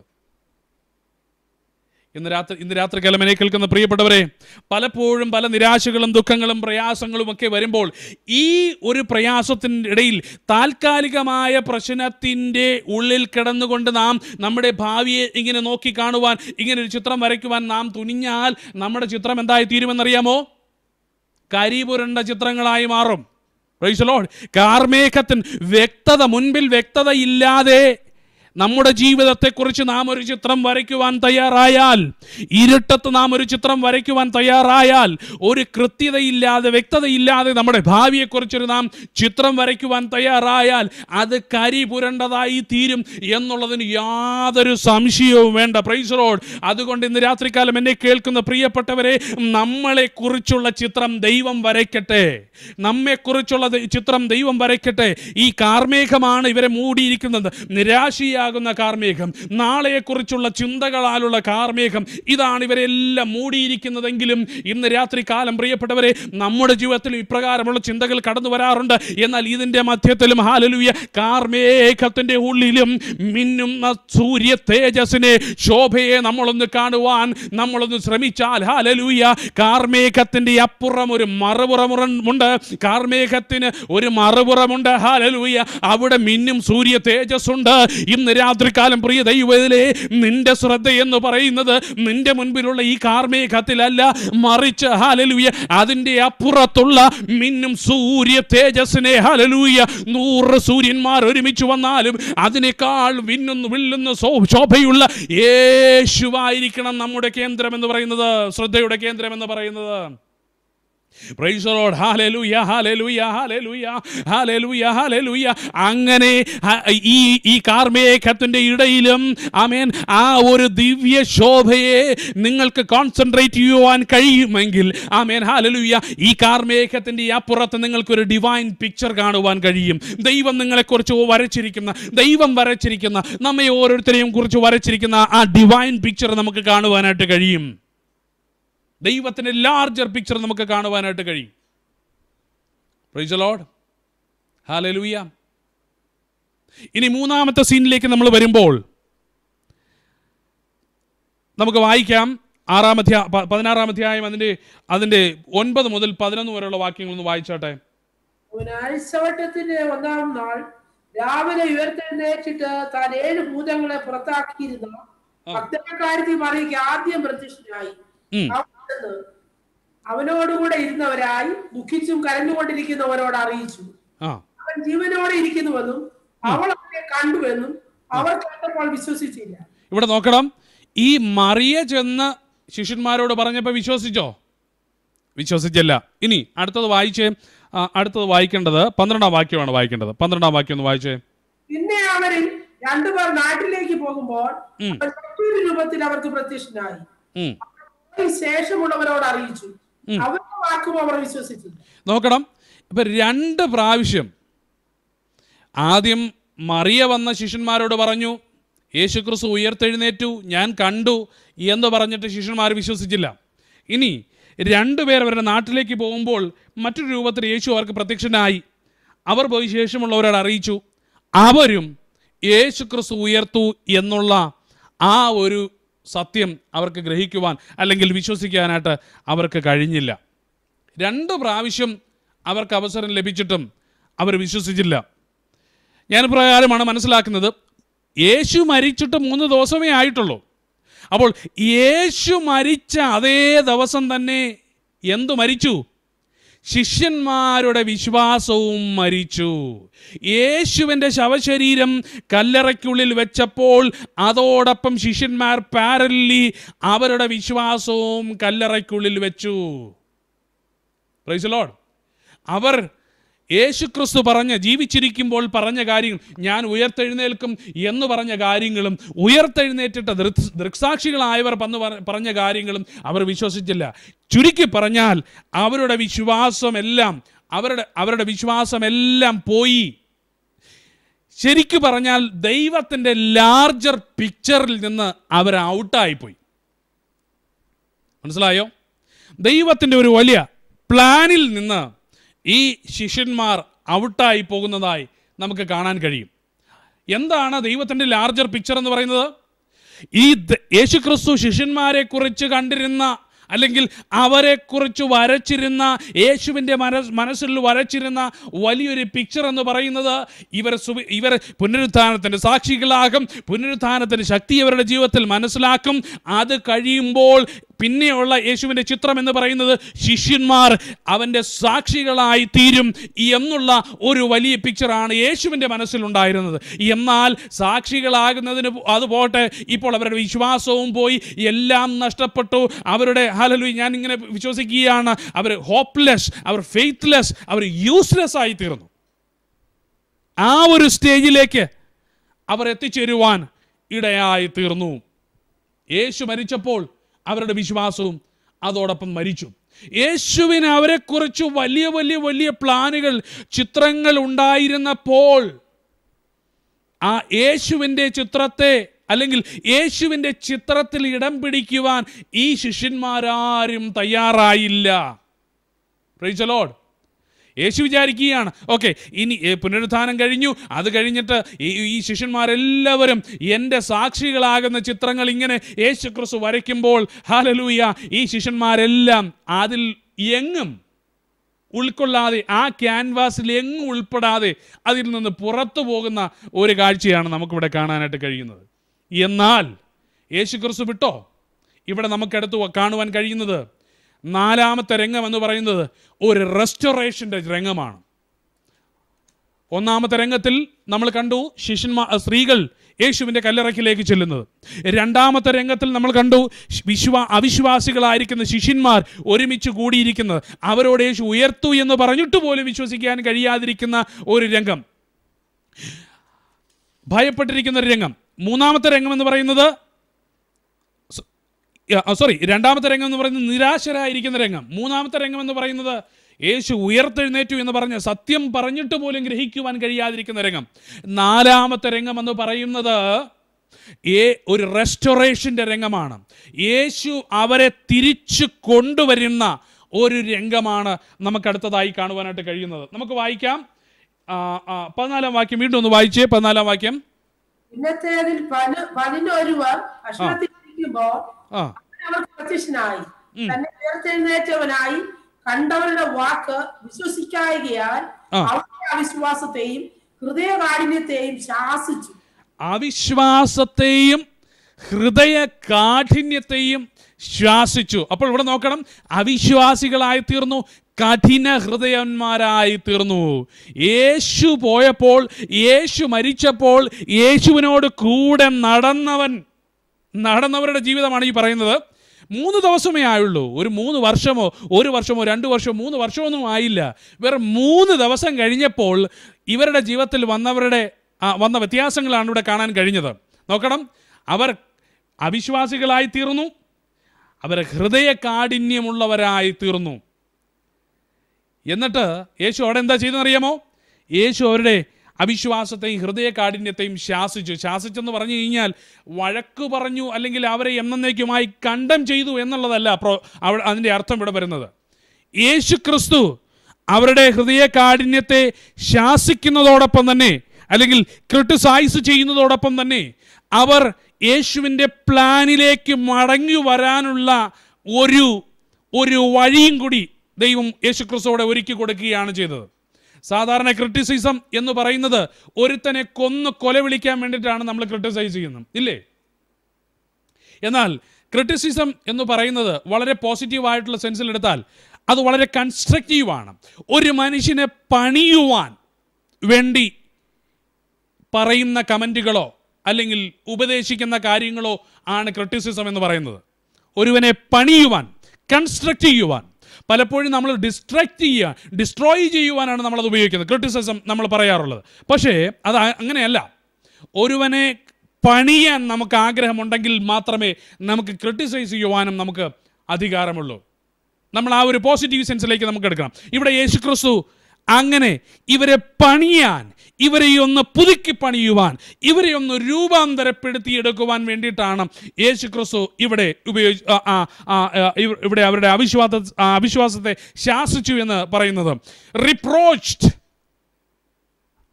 [SPEAKER 1] ഇന്ന് രാത്രി ഇന്ന് രാത്രി കലമനെ കേൾക്കുന്ന പ്രിയപ്പെട്ടവരെ പലപ്പോഴും പല നിരാശകളും ദുഃഖങ്ങളും പ്രയാസങ്ങളും ഒക്കെ വരുമ്പോൾ ഈ ഒരു പ്രയാസത്തിൻ്റെ ഇടയിൽ താൽക്കാലികമായ പ്രശ്നത്തിൻ്റെ ഉള്ളിൽ കിടന്നുകൊണ്ട് നാം നമ്മുടെ ഭാവിയെ ഇങ്ങനെ നോക്കി കാണുവാൻ ഇങ്ങനെ ഒരു ചിത്രം വരയ്ക്കുവാൻ നാം തുനിഞ്ഞാൽ നമ്മുടെ ചിത്രം എന്തായി തീരുമെന്നറിയാമോ കരിപുരണ്ട ചിത്രങ്ങളായി മാറും റൈസലോഡ് കാർമേഘത്തിൻ വ്യക്തത മുൻപിൽ വ്യക്തത ഇല്ലാതെ നമ്മുടെ ജീവിതത്തെക്കുറിച്ച് നാം ഒരു ചിത്രം വരയ്ക്കുവാൻ തയ്യാറായാൽ ഇരുട്ടത്ത് നാം ഒരു ചിത്രം വരയ്ക്കുവാൻ തയ്യാറായാൽ ഒരു കൃത്യതയില്ലാതെ വ്യക്തതയില്ലാതെ നമ്മുടെ ഭാവിയെക്കുറിച്ചൊരു നാം ചിത്രം വരയ്ക്കുവാൻ തയ്യാറായാൽ അത് കരി പുരണ്ടതായി തീരും എന്നുള്ളതിന് യാതൊരു സംശയവും വേണ്ട പ്രൈസ് റോഡ് അതുകൊണ്ട് ഇന്ന് രാത്രികാലം എന്നെ കേൾക്കുന്ന പ്രിയപ്പെട്ടവരെ നമ്മളെക്കുറിച്ചുള്ള ചിത്രം ദൈവം വരയ്ക്കട്ടെ നമ്മെക്കുറിച്ചുള്ള ചിത്രം ദൈവം വരയ്ക്കട്ടെ ഈ കാർമേഘമാണ് ഇവരെ മൂടിയിരിക്കുന്നത് നിരാശയാ ഉണ്ടാകുന്ന കാർമേഘം നാളെയെക്കുറിച്ചുള്ള ചിന്തകളാലുള്ള കാർമേഘം ഇതാണ് ഇവരെല്ലാം മൂടിയിരിക്കുന്നതെങ്കിലും ഇന്ന് രാത്രി കാലം പ്രിയപ്പെട്ടവരെ നമ്മുടെ ജീവിതത്തിൽ ഇപ്രകാരമുള്ള ചിന്തകൾ കടന്നു വരാറുണ്ട് എന്നാൽ ഇതിൻ്റെ മധ്യത്തിലും ഹാലലുയ കാർമേഘത്തിൻ്റെ ഉള്ളിലും മിന്നുന്ന സൂര്യ തേജസ്സിനെ ശോഭയെ നമ്മളൊന്ന് കാണുവാൻ നമ്മളൊന്ന് ശ്രമിച്ചാൽ ഹാലലൂയ കാർമേഘത്തിൻ്റെ അപ്പുറം ഒരു മറുപുറമുണ്ട് കാർമേഘത്തിന് ഒരു മറുപുറമുണ്ട് ഹാലലൂയ അവിടെ മിന്നും സൂര്യ ഉണ്ട് ഇന്ന് ഇന്ന് രാത്രികാലം പ്രിയ ദൈവത്തിലെ നിന്റെ ശ്രദ്ധ എന്ന് പറയുന്നത് നിന്റെ മുൻപിലുള്ള ഈ കാർമേഘത്തിലല്ല മറിച്ച് ഹാലലൂയ അതിൻ്റെ അപ്പുറത്തുള്ള മിന്നും സൂര്യ തേജസ്സിനെ ഹാലലൂയ നൂറ് സൂര്യന്മാർ ഒരുമിച്ച് വന്നാലും അതിനേക്കാൾ വിന്നുന്ന വില്ലുന്ന ശോഭയുള്ള യേശുവായിരിക്കണം നമ്മുടെ കേന്ദ്രം എന്ന് പറയുന്നത് ശ്രദ്ധയുടെ കേന്ദ്രം എന്ന് പറയുന്നത് അങ്ങനെ ഈ ഈ കാർമേഘത്തിൻ്റെ ഇടയിലും ആമേൻ ആ ഒരു ദിവ്യ ശോഭയെ നിങ്ങൾക്ക് കോൺസെൻട്രേറ്റ് ചെയ്യുവാൻ കഴിയുമെങ്കിൽ ആമേൻ ഹാലലുയ്യ ഈ കാർമേഘത്തിൻ്റെ അപ്പുറത്ത് നിങ്ങൾക്ക് ഒരു ഡിവൈൻ പിക്ചർ കാണുവാൻ കഴിയും ദൈവം നിങ്ങളെക്കുറിച്ച് വരച്ചിരിക്കുന്ന ദൈവം വരച്ചിരിക്കുന്ന നമ്മെ ഓരോരുത്തരെയും കുറിച്ച് വരച്ചിരിക്കുന്ന ആ ഡിവൈൻ പിക്ചർ നമുക്ക് കാണുവാനായിട്ട് കഴിയും ദൈവത്തിൻ്റെ ലാർജർ പിക്ചർ നമുക്ക് കാണുവാനായിട്ട് കഴിയും പ്രൈസ് ലോഡ് ഹാലലൂയ ഇനി മൂന്നാമത്തെ സീനിലേക്ക് നമ്മൾ വരുമ്പോൾ നമുക്ക് വായിക്കാം ആറാമധ്യ പതിനാറാം അധ്യായം അതിന്റെ അതിന്റെ ഒൻപത് മുതൽ പതിനൊന്ന് വരെയുള്ള വാക്യങ്ങൾ ഒന്ന് വായിച്ചോട്ടെ
[SPEAKER 2] ഒന്നാം നാൾ രാവിലെ ഉയർത്തെഴുന്നേറ്റിട്ട് താൻ ഏഴ് ഭൂതങ്ങളെ പുറത്താക്കിയിരുന്നു ആദ്യം പ്രത്യക്ഷനായി അവനോടുകൂടെ ഇരുന്നവരായി ദുഃഖിച്ചും കരഞ്ഞുകൊണ്ടിരിക്കുന്നവരോട് അറിയിച്ചു അവൻ ജീവനോടെ ഇരിക്കുന്നുവെന്നും അവൾ അവനെ കണ്ടുവെന്നും അവർ കണ്ടപ്പോൾ വിശ്വസിച്ചില്ല
[SPEAKER 1] ഇവിടെ നോക്കണം ഈ മറിയ ചെന്ന് ശിഷ്യന്മാരോട് പറഞ്ഞപ്പോൾ വിശ്വസിച്ചോ വിശ്വസിച്ചില്ല ഇനി അടുത്തത് വായിച്ചേ അടുത്തത് വായിക്കേണ്ടത് പന്ത്രണ്ടാം വാക്യമാണ് വായിക്കേണ്ടത് പന്ത്രണ്ടാം വാക്യം ഒന്ന് വായിച്ചേ
[SPEAKER 2] പിന്നെ അവരിൽ രണ്ടുപേർ നാട്ടിലേക്ക് പോകുമ്പോൾ രൂപത്തിൽ അവർക്ക് പ്രത്യക്ഷനായി ശേഷമുള്ളവരോട് അറിയിച്ചു അവരുടെ വാക്കും അവർ വിശ്വസിച്ചില്ല
[SPEAKER 1] നോക്കണം ഇപ്പൊ രണ്ട് പ്രാവശ്യം ആദ്യം മറിയ വന്ന ശിഷ്യന്മാരോട് പറഞ്ഞു യേശുക്രിസ്തു ഉയർത്തെഴുന്നേറ്റു ഞാൻ കണ്ടു എന്ന് പറഞ്ഞിട്ട് ശിഷ്യന്മാർ വിശ്വസിച്ചില്ല ഇനി രണ്ടുപേർ അവരുടെ നാട്ടിലേക്ക് പോകുമ്പോൾ മറ്റൊരു രൂപത്തിൽ യേശു അവർക്ക് പ്രത്യക്ഷനായി അവർ പോയി ശേഷമുള്ളവരോട് അറിയിച്ചു അവരും യേശു ക്രിസ്തു ഉയർത്തു എന്നുള്ള ആ ഒരു സത്യം അവർക്ക് ഗ്രഹിക്കുവാൻ അല്ലെങ്കിൽ വിശ്വസിക്കാനായിട്ട് അവർക്ക് കഴിഞ്ഞില്ല രണ്ട് പ്രാവശ്യം അവർക്ക് അവസരം ലഭിച്ചിട്ടും അവർ വിശ്വസിച്ചില്ല ഞാൻ പ്രകാരമാണ് മനസ്സിലാക്കുന്നത് യേശു മരിച്ചിട്ട് മൂന്ന് ദിവസമേ ആയിട്ടുള്ളൂ അപ്പോൾ യേശു മരിച്ച അതേ ദിവസം തന്നെ എന്തു മരിച്ചു ശിഷ്യന്മാരുടെ വിശ്വാസവും മരിച്ചു യേശുവിൻ്റെ ശവശരീരം കല്ലറയ്ക്കുള്ളിൽ വെച്ചപ്പോൾ അതോടൊപ്പം ശിഷ്യന്മാർ പാരല്ലി അവരുടെ വിശ്വാസവും കല്ലറയ്ക്കുള്ളിൽ വെച്ചു പ്രൈസലോഡ് അവർ യേശുക്രിസ്തു പറഞ്ഞ ജീവിച്ചിരിക്കുമ്പോൾ പറഞ്ഞ കാര്യങ്ങൾ ഞാൻ ഉയർത്തെഴുന്നേൽക്കും എന്ന് പറഞ്ഞ കാര്യങ്ങളും ഉയർത്തെഴുന്നേറ്റിട്ട് ദൃക്സാക്ഷികളായവർ പന്ന് പറഞ്ഞ കാര്യങ്ങളും അവർ വിശ്വസിച്ചില്ല ചുരുക്കി പറഞ്ഞാൽ അവരുടെ വിശ്വാസമെല്ലാം അവരുടെ അവരുടെ വിശ്വാസമെല്ലാം പോയി ശരിക്കു പറഞ്ഞാൽ ദൈവത്തിൻ്റെ ലാർജർ പിക്ചറിൽ നിന്ന് അവർ ഔട്ടായിപ്പോയി മനസ്സിലായോ ദൈവത്തിൻ്റെ ഒരു വലിയ പ്ലാനിൽ നിന്ന് ഈ ശിഷ്യന്മാർ ഔട്ടായി പോകുന്നതായി നമുക്ക് കാണാൻ കഴിയും എന്താണ് ദൈവത്തിൻ്റെ ലാർജർ പിക്ചർ എന്ന് പറയുന്നത് ഈ യേശുക്രിസ്തു കുറിച്ച് കണ്ടിരുന്ന അല്ലെങ്കിൽ അവരെക്കുറിച്ച് വരച്ചിരുന്ന യേശുവിൻ്റെ മനസ് മനസ്സിൽ വരച്ചിരുന്ന വലിയൊരു പിക്ചർ എന്ന് പറയുന്നത് ഇവർ സുവി ഇവർ പുനരുത്ഥാനത്തിൻ്റെ സാക്ഷികളാകും പുനരുത്ഥാനത്തിൻ്റെ ശക്തി ഇവരുടെ ജീവിതത്തിൽ മനസ്സിലാക്കും അത് കഴിയുമ്പോൾ പിന്നെയുള്ള യേശുവിൻ്റെ ചിത്രം എന്ന് പറയുന്നത് ശിഷ്യന്മാർ അവൻ്റെ സാക്ഷികളായി തീരും എന്നുള്ള ഒരു വലിയ പിക്ചറാണ് യേശുവിൻ്റെ മനസ്സിലുണ്ടായിരുന്നത് എന്നാൽ സാക്ഷികളാകുന്നതിന് അതുപോട്ടെ ഇപ്പോൾ അവരുടെ വിശ്വാസവും പോയി എല്ലാം നഷ്ടപ്പെട്ടു അവരുടെ ഹലലു ഞാൻ ഇങ്ങനെ വിശ്വസിക്കുകയാണ് അവർ ഹോപ്പ്ലെസ് അവർ ഫെയ്ത്ത്ലെസ് അവർ യൂസ്ലെസ് ആയി തീർന്നു ആ ഒരു സ്റ്റേജിലേക്ക് അവർ എത്തിച്ചേരുവാൻ ഇടയായി തീർന്നു യേശു മരിച്ചപ്പോൾ അവരുടെ വിശ്വാസവും അതോടൊപ്പം മരിച്ചു യേശുവിന് അവരെക്കുറിച്ച് വലിയ വലിയ വലിയ പ്ലാനുകൾ ചിത്രങ്ങൾ ഉണ്ടായിരുന്നപ്പോൾ ആ യേശുവിൻ്റെ ചിത്രത്തെ അല്ലെങ്കിൽ യേശുവിൻ്റെ ചിത്രത്തിൽ ഇടം പിടിക്കുവാൻ ഈ ശിഷ്യന്മാരാരും തയ്യാറായില്ല പ്രൈസലോഡ് യേശു വിചാരിക്കുകയാണ് ഓക്കെ ഇനി പുനരുദ്ധാനം കഴിഞ്ഞു അത് കഴിഞ്ഞിട്ട് ഈ ശിഷ്യന്മാരെല്ലാവരും എൻ്റെ സാക്ഷികളാകുന്ന ചിത്രങ്ങൾ ഇങ്ങനെ യേശു ക്രിസ്തു വരയ്ക്കുമ്പോൾ ഹാലലൂയ ഈ ശിഷ്യന്മാരെല്ലാം അതിൽ എങ്ങും ഉൾക്കൊള്ളാതെ ആ ക്യാൻവാസിൽ എങ്ങും ഉൾപ്പെടാതെ അതിൽ നിന്ന് പുറത്തു പോകുന്ന ഒരു കാഴ്ചയാണ് നമുക്കിവിടെ കാണാനായിട്ട് കഴിയുന്നത് എന്നാൽ യേശു ക്രിസ്തു വിട്ടോ ഇവിടെ നമുക്കെടുത്ത് കാണുവാൻ കഴിയുന്നത് നാലാമത്തെ രംഗം എന്ന് പറയുന്നത് ഒരു റെസ്റ്റോറേഷൻ്റെ രംഗമാണ് ഒന്നാമത്തെ രംഗത്തിൽ നമ്മൾ കണ്ടു ശിഷ്യന്മാർ സ്ത്രീകൾ യേശുവിൻ്റെ കല്ലറക്കിലേക്ക് ചെല്ലുന്നത് രണ്ടാമത്തെ രംഗത്തിൽ നമ്മൾ കണ്ടു വിശ്വാ അവിശ്വാസികളായിരിക്കുന്ന ശിഷ്യന്മാർ ഒരുമിച്ച് കൂടിയിരിക്കുന്നത് അവരോട് യേശു ഉയർത്തു എന്ന് പറഞ്ഞിട്ട് പോലും വിശ്വസിക്കാൻ കഴിയാതിരിക്കുന്ന ഒരു രംഗം ഭയപ്പെട്ടിരിക്കുന്ന ഒരു രംഗം മൂന്നാമത്തെ രംഗം എന്ന് പറയുന്നത് സോറി രണ്ടാമത്തെ രംഗം എന്ന് പറയുന്നത് നിരാശരായിരിക്കുന്ന രംഗം മൂന്നാമത്തെ രംഗം എന്ന് പറയുന്നത് യേശു ഉയർത്തെഴുന്നേറ്റു എന്ന് പറഞ്ഞ് സത്യം പറഞ്ഞിട്ട് പോലും ഗ്രഹിക്കുവാൻ കഴിയാതിരിക്കുന്ന രംഗം നാലാമത്തെ രംഗം എന്ന് പറയുന്നത് ഏ ഒരു റെസ്റ്റോറേഷൻ്റെ രംഗമാണ് യേശു അവരെ തിരിച്ചു കൊണ്ടുവരുന്ന ഒരു രംഗമാണ് നമുക്കടുത്തതായി കാണുവാനായിട്ട് കഴിയുന്നത് നമുക്ക് വായിക്കാം പതിനാലാം വാക്യം വീണ്ടും ഒന്ന് വായിച്ചേ പതിനാലാം വാക്യം
[SPEAKER 2] ഇന്നത്തെ പലനൊരുവർ ഇരിക്കുമ്പോ അവർ പ്രത്യക്ഷനായി തന്നെ ഉയർത്തെഴുന്നേറ്റവനായി കണ്ടവരുടെ വാക്ക് വിശ്വസിക്കായകയാൽ അവരുടെ അവിശ്വാസത്തെയും ഹൃദയകാഠിന്യത്തെയും ശാസിച്ചു
[SPEAKER 1] അവിശ്വാസത്തെയും ഹൃദയ കാഠിന്യത്തെയും ശ്വാസിച്ചു അപ്പോൾ ഇവിടെ നോക്കണം അവിശ്വാസികളായി തീർന്നു കഠിന ഹൃദയന്മാരായി തീർന്നു യേശു പോയപ്പോൾ യേശു മരിച്ചപ്പോൾ യേശുവിനോട് കൂടെ നടന്നവൻ നടന്നവരുടെ ജീവിതമാണ് ഈ പറയുന്നത് മൂന്ന് ദിവസമേ ആയുള്ളൂ ഒരു മൂന്ന് വർഷമോ ഒരു വർഷമോ രണ്ട് വർഷമോ മൂന്ന് വർഷമൊന്നും ആയില്ല വെറും മൂന്ന് ദിവസം കഴിഞ്ഞപ്പോൾ ഇവരുടെ ജീവിതത്തിൽ വന്നവരുടെ വന്ന വ്യത്യാസങ്ങളാണ് ഇവിടെ കാണാൻ കഴിഞ്ഞത് നോക്കണം അവർ അവിശ്വാസികളായി തീർന്നു അവർ ഹൃദയ കാഠിന്യമുള്ളവരായി തീർന്നു എന്നിട്ട് യേശു അവിടെ എന്താ ചെയ്തെന്നറിയാമോ യേശു അവരുടെ അവിശ്വാസത്തെയും ഹൃദയ കാഠിന്യത്തെയും ശാസിച്ചു ശാസിച്ചെന്ന് പറഞ്ഞു കഴിഞ്ഞാൽ വഴക്ക് പറഞ്ഞു അല്ലെങ്കിൽ അവരെ എന്നേക്കുമായി കണ്ടം ചെയ്തു എന്നുള്ളതല്ല പ്രോ അവ അതിൻ്റെ അർത്ഥം ഇവിടെ വരുന്നത് യേശു ക്രിസ്തു അവരുടെ ഹൃദയ കാഠിന്യത്തെ ശാസിക്കുന്നതോടൊപ്പം തന്നെ അല്ലെങ്കിൽ ക്രിട്ടിസൈസ് ചെയ്യുന്നതോടൊപ്പം തന്നെ അവർ യേശുവിൻ്റെ പ്ലാനിലേക്ക് മടങ്ങി വരാനുള്ള ഒരു ഒരു വഴിയും കൂടി ദൈവം യേശുക്രിസ്തുവോടെ ഒരുക്കി കൊടുക്കുകയാണ് ചെയ്തത് സാധാരണ ക്രിറ്റിസിസം എന്ന് പറയുന്നത് ഒരുത്തനെ കൊന്ന് കൊല വിളിക്കാൻ വേണ്ടിയിട്ടാണ് നമ്മൾ ക്രിട്ടിസൈസ് ചെയ്യുന്നത് ഇല്ലേ എന്നാൽ ക്രിറ്റിസിസം എന്ന് പറയുന്നത് വളരെ പോസിറ്റീവായിട്ടുള്ള സെൻസിലെടുത്താൽ അത് വളരെ കൺസ്ട്രക്റ്റീവാണ് ഒരു മനുഷ്യനെ പണിയുവാൻ വേണ്ടി പറയുന്ന കമൻറ്റുകളോ അല്ലെങ്കിൽ ഉപദേശിക്കുന്ന കാര്യങ്ങളോ ആണ് ക്രിറ്റിസിസം എന്ന് പറയുന്നത് ഒരുവനെ പണിയുവാൻ കൺസ്ട്രക്റ്റ് ചെയ്യുവാൻ പലപ്പോഴും നമ്മൾ ഡിസ്ട്രാക്റ്റ് ചെയ്യുക ഡിസ്ട്രോയ് ചെയ്യുവാനാണ് നമ്മളത് ഉപയോഗിക്കുന്നത് ക്രിറ്റിസിസം നമ്മൾ പറയാറുള്ളത് പക്ഷേ അത് അങ്ങനെയല്ല ഒരുവനെ പണിയാൻ നമുക്ക് ആഗ്രഹമുണ്ടെങ്കിൽ മാത്രമേ നമുക്ക് ക്രിറ്റിസൈസ് ചെയ്യുവാനും നമുക്ക് അധികാരമുള്ളൂ നമ്മൾ ആ ഒരു പോസിറ്റീവ് സെൻസിലേക്ക് നമുക്ക് എടുക്കണം ഇവിടെ യേശുക്രിസ്തു അങ്ങനെ ഇവരെ പണിയാൻ ഇവരെ ഒന്ന് പുതുക്കി പണിയുവാൻ ഇവരെ ഒന്ന് രൂപാന്തരപ്പെടുത്തിയെടുക്കുവാൻ വേണ്ടിയിട്ടാണ് യേശു ക്രിസ്തു ഇവിടെ ഉപയോഗിച്ച് ഇവിടെ അവരുടെ അവിശ്വാസ അവിശ്വാസത്തെ ശാസിച്ചു എന്ന് പറയുന്നത് റിപ്രോച്ച്ഡ്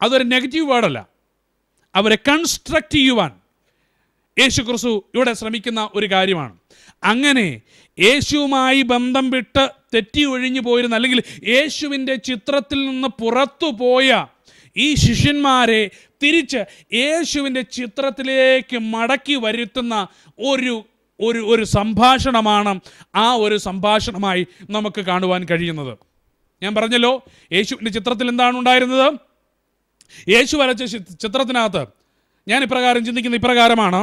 [SPEAKER 1] അതൊരു നെഗറ്റീവ് വേർഡല്ല അവരെ കൺസ്ട്രക്റ്റ് ചെയ്യുവാൻ യേശു ക്രിസ്തു ഇവിടെ ശ്രമിക്കുന്ന ഒരു കാര്യമാണ് അങ്ങനെ യേശുവുമായി ബന്ധം വിട്ട് തെറ്റി ഒഴിഞ്ഞു പോയിരുന്ന അല്ലെങ്കിൽ യേശുവിൻ്റെ ചിത്രത്തിൽ നിന്ന് പുറത്തു പോയ ഈ ശിഷ്യന്മാരെ തിരിച്ച് യേശുവിൻ്റെ ചിത്രത്തിലേക്ക് മടക്കി വരുത്തുന്ന ഒരു ഒരു ഒരു സംഭാഷണമാണ് ആ ഒരു സംഭാഷണമായി നമുക്ക് കാണുവാൻ കഴിയുന്നത് ഞാൻ പറഞ്ഞല്ലോ യേശുവിൻ്റെ ചിത്രത്തിൽ എന്താണ് ഉണ്ടായിരുന്നത് യേശു വരച്ച ചിത്രത്തിനകത്ത് ഞാൻ ഇപ്രകാരം ചിന്തിക്കുന്ന ഇപ്രകാരമാണ്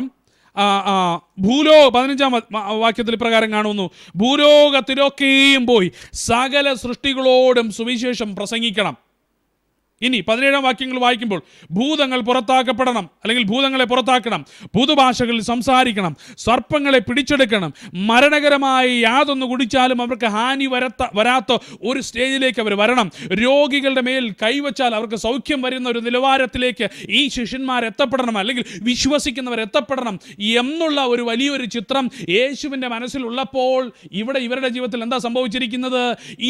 [SPEAKER 1] ഭൂലോ പതിനഞ്ചാം വാക്യത്തിൽ ഇപ്രകാരം കാണുന്നു ഭൂലോകത്തിലൊക്കെയും പോയി സകല സൃഷ്ടികളോടും സുവിശേഷം പ്രസംഗിക്കണം ഇനി പതിനേഴാം വാക്യങ്ങൾ വായിക്കുമ്പോൾ ഭൂതങ്ങൾ പുറത്താക്കപ്പെടണം അല്ലെങ്കിൽ ഭൂതങ്ങളെ പുറത്താക്കണം ഭൂതഭാഷകളിൽ സംസാരിക്കണം സർപ്പങ്ങളെ പിടിച്ചെടുക്കണം മരണകരമായ യാതൊന്നു കുടിച്ചാലും അവർക്ക് ഹാനി വരത്ത വരാത്ത ഒരു സ്റ്റേജിലേക്ക് അവർ വരണം രോഗികളുടെ മേൽ കൈവച്ചാൽ അവർക്ക് സൗഖ്യം വരുന്ന ഒരു നിലവാരത്തിലേക്ക് ഈ ശിഷ്യന്മാർ എത്തപ്പെടണം അല്ലെങ്കിൽ വിശ്വസിക്കുന്നവർ എത്തപ്പെടണം എന്നുള്ള ഒരു വലിയൊരു ചിത്രം യേശുവിൻ്റെ മനസ്സിലുള്ളപ്പോൾ ഇവിടെ ഇവരുടെ ജീവിതത്തിൽ എന്താ സംഭവിച്ചിരിക്കുന്നത്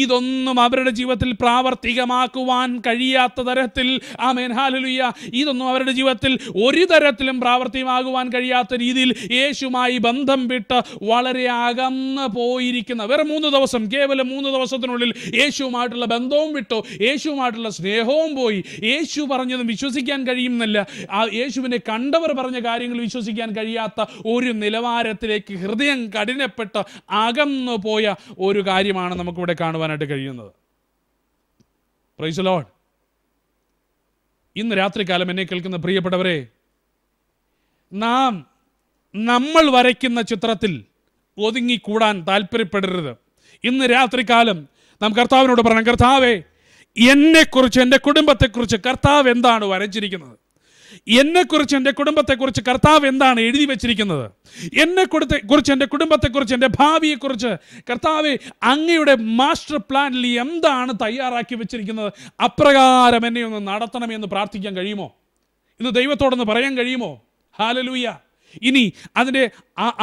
[SPEAKER 1] ഇതൊന്നും അവരുടെ ജീവിതത്തിൽ പ്രാവർത്തികമാക്കുവാൻ കഴിയാത്ത തരത്തിൽ ആ മേൻഹാലുയ്യ ഇതൊന്നും അവരുടെ ജീവിതത്തിൽ ഒരു തരത്തിലും പ്രാവർത്തികമാകുവാൻ കഴിയാത്ത രീതിയിൽ യേശുമായി ബന്ധം വിട്ട് വളരെ അകന്ന് പോയിരിക്കുന്ന വെറും മൂന്ന് ദിവസം കേവലം മൂന്ന് ദിവസത്തിനുള്ളിൽ യേശുവുമായിട്ടുള്ള ബന്ധവും വിട്ടു യേശുവുമായിട്ടുള്ള സ്നേഹവും പോയി യേശു പറഞ്ഞതും വിശ്വസിക്കാൻ കഴിയുന്നില്ല ആ യേശുവിനെ കണ്ടവർ പറഞ്ഞ കാര്യങ്ങൾ വിശ്വസിക്കാൻ കഴിയാത്ത ഒരു നിലവാരത്തിലേക്ക് ഹൃദയം കഠിനപ്പെട്ട് അകന്നു പോയ ഒരു കാര്യമാണ് നമുക്കിവിടെ കാണുവാനായിട്ട് കഴിയുന്നത് പ്രൈസ് ലോഡ് ഇന്ന് രാത്രികാലം എന്നെ കേൾക്കുന്ന പ്രിയപ്പെട്ടവരെ നാം നമ്മൾ വരയ്ക്കുന്ന ചിത്രത്തിൽ ഒതുങ്ങിക്കൂടാൻ താല്പര്യപ്പെടരുത് ഇന്ന് രാത്രികാലം നാം കർത്താവിനോട് പറയണം കർത്താവേ എന്നെക്കുറിച്ച് എൻ്റെ കുടുംബത്തെക്കുറിച്ച് കർത്താവ് എന്താണ് വരച്ചിരിക്കുന്നത് എന്നെക്കുറിച്ച് എൻ്റെ കുടുംബത്തെക്കുറിച്ച് കർത്താവ് എന്താണ് എഴുതി വെച്ചിരിക്കുന്നത് എന്നെ കൊടുത്തെ കുറിച്ച് എൻ്റെ കുടുംബത്തെക്കുറിച്ച് എൻ്റെ ഭാവിയെക്കുറിച്ച് കർത്താവ് അങ്ങയുടെ മാസ്റ്റർ പ്ലാനിൽ എന്താണ് തയ്യാറാക്കി വെച്ചിരിക്കുന്നത് അപ്രകാരം എന്നെ ഒന്ന് നടത്തണമെന്ന് പ്രാർത്ഥിക്കാൻ കഴിയുമോ ഇന്ന് ദൈവത്തോടൊന്ന് പറയാൻ കഴിയുമോ ഹാലലൂയ ഇനി അതിൻ്റെ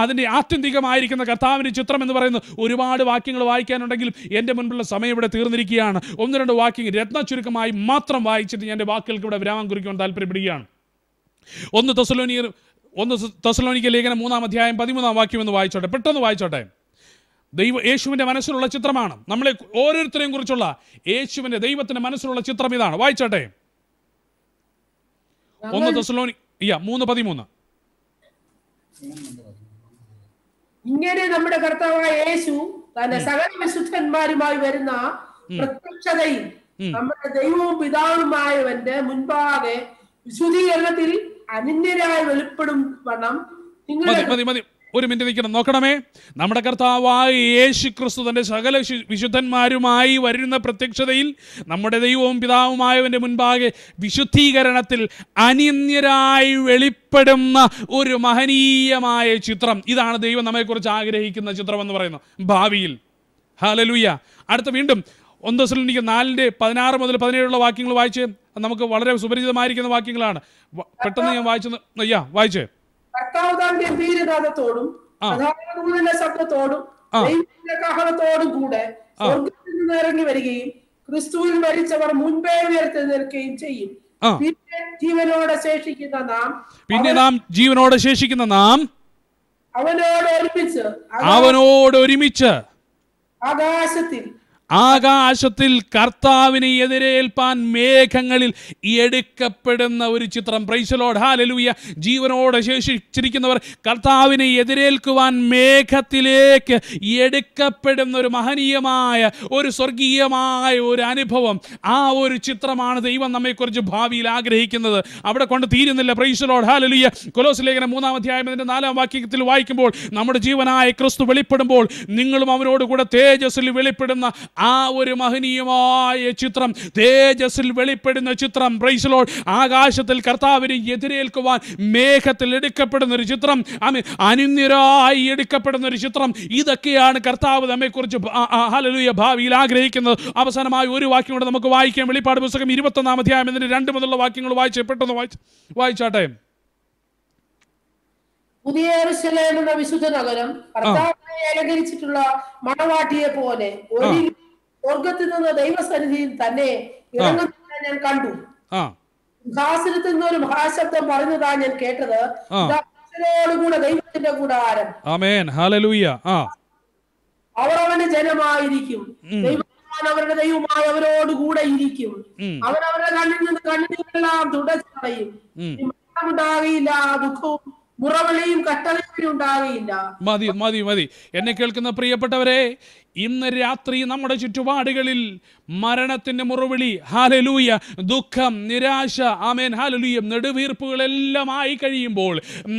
[SPEAKER 1] അതിൻ്റെ ആത്യന്തികമായിരിക്കുന്ന കർത്താവിൻ്റെ ചിത്രം എന്ന് പറയുന്ന ഒരുപാട് വാക്യങ്ങൾ വായിക്കാനുണ്ടെങ്കിലും എൻ്റെ മുൻപുള്ള സമയം ഇവിടെ തീർന്നിരിക്കുകയാണ് ഒന്ന് രണ്ട് വാക്യങ്ങൾ രത്ന ചുരുക്കമായി മാത്രം വായിച്ചിട്ട് ഞാൻ എൻ്റെ വാക്കുകൾക്ക് ഇവിടെ വിരാമം കുറിക്കുവാൻ താല്പര്യപ്പെടുകയാണ് ഒന്ന് തൊസലോനിയർ ഒന്ന് തെസലോനിക്ക ലേഖനം മൂന്നാം അധ്യായം പതിമൂന്നാം വാക്യം എന്ന് വായിച്ചോട്ടെ പെട്ടെന്ന് വായിച്ചോട്ടെ ദൈവ യേശുവിൻ്റെ മനസ്സിലുള്ള ചിത്രമാണ് നമ്മളെ ഓരോരുത്തരെയും കുറിച്ചുള്ള യേശുവിൻ്റെ ദൈവത്തിൻ്റെ മനസ്സിലുള്ള ചിത്രം ഇതാണ് വായിച്ചോട്ടെ ഒന്ന് തൊസലോണി ഇയ മൂന്ന് പതിമൂന്ന്
[SPEAKER 2] ഇങ്ങനെ നമ്മുടെ കർത്താവായ യേശു തന്റെ സകല വിശുദ്ധന്മാരുമായി വരുന്ന പ്രത്യക്ഷതയിൽ നമ്മുടെ ദൈവവും പിതാവുമായവന്റെ മുൻപാകെ വിശുദ്ധീകരണത്തിൽ അനന്യരായി വെളിപ്പെടും
[SPEAKER 1] വണ്ണം നിങ്ങൾ ഒരു മിനിറ്റ് നിൽക്കണം നോക്കണമേ നമ്മുടെ കർത്താവായ യേശു ക്രിസ്തു തന്റെ സകല വിശുദ്ധന്മാരുമായി വരുന്ന പ്രത്യക്ഷതയിൽ നമ്മുടെ ദൈവവും പിതാവുമായവന്റെ മുൻപാകെ വിശുദ്ധീകരണത്തിൽ അനിന്യരായി വെളിപ്പെടുന്ന ഒരു മഹനീയമായ ചിത്രം ഇതാണ് ദൈവം നമ്മെക്കുറിച്ച് ആഗ്രഹിക്കുന്ന ചിത്രം എന്ന് പറയുന്നത് ഭാവിയിൽ ഹാലലുയ്യ അടുത്ത വീണ്ടും ഒന്ന് തെസലോണിക്ക് നാലിൻ്റെ പതിനാറ് മുതൽ പതിനേഴുള്ള വാക്യങ്ങൾ വായിച്ച് നമുക്ക് വളരെ സുപരിചിതമായിരിക്കുന്ന വാക്യങ്ങളാണ് പെട്ടെന്ന് ഞാൻ വായിച്ചു അയ്യാ വായിച്ചേ
[SPEAKER 2] കർത്താവ് തന്റെ വീരനാഥത്തോടും ശബ്ദത്തോടും കാഹളത്തോടും കൂടെ ഇറങ്ങി വരികയും ക്രിസ്തുവിൽ മരിച്ചവർ മുൻപേ ഉയർത്തെഴുന്നേൽക്കുകയും ചെയ്യും പിന്നെ ജീവനോടെ ശേഷിക്കുന്ന നാം
[SPEAKER 1] പിന്നെ നാം ജീവനോടെ ശേഷിക്കുന്ന നാം
[SPEAKER 2] അവനോട് ഒരുമിച്ച്
[SPEAKER 1] അവനോട് ഒരുമിച്ച് ആകാശത്തിൽ ആകാശത്തിൽ കർത്താവിനെ എതിരേൽപ്പാൻ മേഘങ്ങളിൽ എടുക്കപ്പെടുന്ന ഒരു ചിത്രം പ്രൈസലോഡ് ഹാലലൂയ ജീവനോടെ ശേഷിച്ചിരിക്കുന്നവർ കർത്താവിനെ എതിരേൽക്കുവാൻ മേഘത്തിലേക്ക് എടുക്കപ്പെടുന്ന ഒരു മഹനീയമായ ഒരു സ്വർഗീയമായ ഒരു അനുഭവം ആ ഒരു ചിത്രമാണ് ദൈവം നമ്മെക്കുറിച്ച് ഭാവിയിൽ ആഗ്രഹിക്കുന്നത് അവിടെ കൊണ്ട് തീരുന്നില്ല പ്രൈസലോഡ് ഹാലലൂയ കൊലോസ് ലേഖനം മൂന്നാം അധ്യായത്തിൻ്റെ നാലാം വാക്യത്തിൽ വായിക്കുമ്പോൾ നമ്മുടെ ജീവനായ ക്രിസ്തു വെളിപ്പെടുമ്പോൾ നിങ്ങളും അവനോട് കൂടെ തേജസ്സിൽ വെളിപ്പെടുന്ന ആ ഒരു മഹനീയമായ ചിത്രം തേജസ്സിൽ വെളിപ്പെടുന്ന ചിത്രം ബ്രൈസലോൾ ആകാശത്തിൽ കർത്താവിന് എതിരേൽക്കുവാൻ മേഘത്തിൽ എടുക്കപ്പെടുന്ന ഒരു ചിത്രം ആമേ അനുനിരായി എടുക്കപ്പെടുന്ന ഒരു ചിത്രം ഇതൊക്കെയാണ് കർത്താവ് നമ്മെക്കുറിച്ച് ഹലലുയ ഭാവിയിൽ ആഗ്രഹിക്കുന്നത് അവസാനമായി ഒരു വാക്യം കൂടെ നമുക്ക് വായിക്കാം വെളിപ്പാട് പുസ്തകം ഇരുപത്തൊന്നാം അധ്യായം എന്നിട്ട് രണ്ട് മുതലുള്ള വാക്യങ്ങൾ വായിച്ച് പെട്ടെന്ന് വായിച്ച് വായിച്ചാട്ടെ
[SPEAKER 2] പുതിയ വിശുദ്ധ നഗരം കർത്താവിനെ അലങ്കരിച്ചിട്ടുള്ള മണവാട്ടിയെ പോലെ ഒരു സ്വർഗത്തിൽ നിന്ന് ദൈവസന്നിധിയിൽ തന്നെ ഇറങ്ങുന്നതായി ഞാൻ കണ്ടു ഖാസിനത്ത് നിന്ന് ഒരു മഹാശബ്ദം പറഞ്ഞതാ ഞാൻ കേട്ടത് കൂടെ ദൈവത്തിന്റെ കൂടാരം അവർ അവന്റെ ജനമായിരിക്കും അവരുടെ ദൈവമായി അവരോട് ഇരിക്കും അവർ കണ്ണിൽ നിന്ന് കണ്ണീരെല്ലാം തുടച്ചളയും ഉണ്ടാകയില്ല ദുഃഖവും മുറവിളിയും കട്ടളിയും ഉണ്ടാകയില്ല
[SPEAKER 1] മതി മതി മതി എന്നെ കേൾക്കുന്ന പ്രിയപ്പെട്ടവരെ ഇന്ന് രാത്രി നമ്മുടെ ചുറ്റുപാടുകളിൽ മരണത്തിൻ്റെ മുറവിളി ഹാലലൂയ ദുഃഖം നിരാശ ആമേൻ ഹാലലൂയ നെടുവീർപ്പുകളെല്ലാം ആയി കഴിയുമ്പോൾ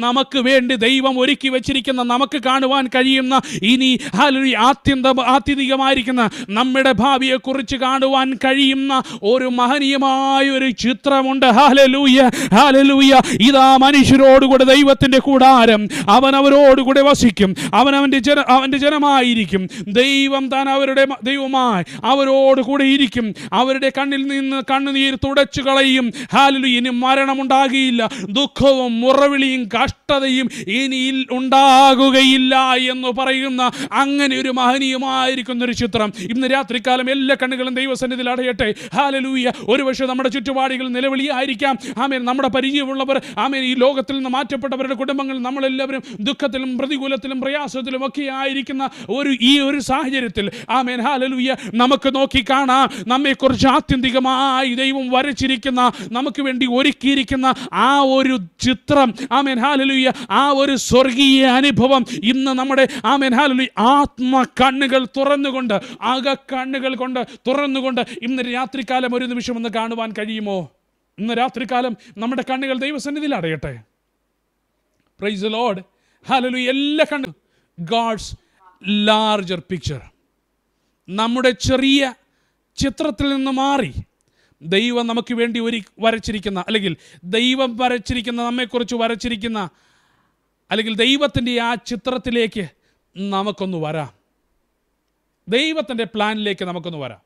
[SPEAKER 1] നമുക്ക് വേണ്ടി ദൈവം ഒരുക്കി വെച്ചിരിക്കുന്ന നമുക്ക് കാണുവാൻ കഴിയുന്ന ഇനി ഹാലലൂയ ആത്യന്ത ആത്യന്തികമായിരിക്കുന്ന നമ്മുടെ ഭാവിയെക്കുറിച്ച് കാണുവാൻ കഴിയുന്ന ഒരു മഹനീയമായ ഒരു ചിത്രമുണ്ട് ഹാലലൂയ ഹാലലൂയ ഇതാ മനുഷ്യരോടുകൂടെ ദൈവത്തിൻ്റെ കൂടാരം അവൻ അവരോടുകൂടെ വസിക്കും അവനവൻ്റെ ജന അവൻ്റെ ജനമായിരിക്കും ദൈവം ദൈവം താൻ അവരുടെ ദൈവമായി അവരോട് കൂടെ ഇരിക്കും അവരുടെ കണ്ണിൽ നിന്ന് കണ്ണുനീർ തുടച്ചു കളയും ഹാലിലു ഇനി മരണമുണ്ടാകുകയില്ല ദുഃഖവും മുറവിളിയും കഷ്ടതയും ഇനി ഉണ്ടാകുകയില്ല എന്ന് പറയുന്ന അങ്ങനെ ഒരു മഹനീയമായിരിക്കുന്ന ഒരു ചിത്രം ഇന്ന് രാത്രികാലം എല്ലാ കണ്ണുകളും ദൈവസന്നിധിയിൽ അടയട്ടെ ഹാലലൂയ്യ ഒരുപക്ഷെ നമ്മുടെ ചുറ്റുപാടികൾ നിലവിളിയായിരിക്കാം ആമേൻ നമ്മുടെ പരിചയമുള്ളവർ ആമേൻ ഈ ലോകത്തിൽ നിന്ന് മാറ്റപ്പെട്ടവരുടെ കുടുംബങ്ങൾ നമ്മളെല്ലാവരും ദുഃഖത്തിലും പ്രതികൂലത്തിലും പ്രയാസത്തിലും ഒക്കെ ആയിരിക്കുന്ന ഒരു ഈ ഒരു സാഹചര്യം സാഹചര്യത്തിൽ ആ മെൻഹാലലുയ്യ നമുക്ക് നോക്കി കാണാം നമ്മെക്കുറിച്ച് ആത്യന്തികമായി ദൈവം വരച്ചിരിക്കുന്ന നമുക്ക് വേണ്ടി ഒരുക്കിയിരിക്കുന്ന ആ ഒരു ചിത്രം ആ മെൻഹാലലുയ്യ ആ ഒരു സ്വർഗീയ അനുഭവം ഇന്ന് നമ്മുടെ ആ മെൻഹാലലു ആത്മ കണ്ണുകൾ തുറന്നുകൊണ്ട് ആക കണ്ണുകൾ കൊണ്ട് തുറന്നുകൊണ്ട് ഇന്ന് രാത്രികാലം ഒരു നിമിഷം ഒന്ന് കാണുവാൻ കഴിയുമോ ഇന്ന് രാത്രികാലം നമ്മുടെ കണ്ണുകൾ ദൈവസന്നിധിയിൽ അടയട്ടെ പ്രൈസ് ലോഡ് ഹാലലു എല്ലാ കണ്ണും ഗാഡ്സ് ലാർജർ പിക്ചർ നമ്മുടെ ചെറിയ ചിത്രത്തിൽ നിന്ന് മാറി ദൈവം നമുക്ക് വേണ്ടി ഒരു വരച്ചിരിക്കുന്ന അല്ലെങ്കിൽ ദൈവം വരച്ചിരിക്കുന്ന നമ്മെക്കുറിച്ച് വരച്ചിരിക്കുന്ന അല്ലെങ്കിൽ ദൈവത്തിൻ്റെ ആ ചിത്രത്തിലേക്ക് നമുക്കൊന്ന് വരാം ദൈവത്തിൻ്റെ പ്ലാനിലേക്ക് നമുക്കൊന്ന് വരാം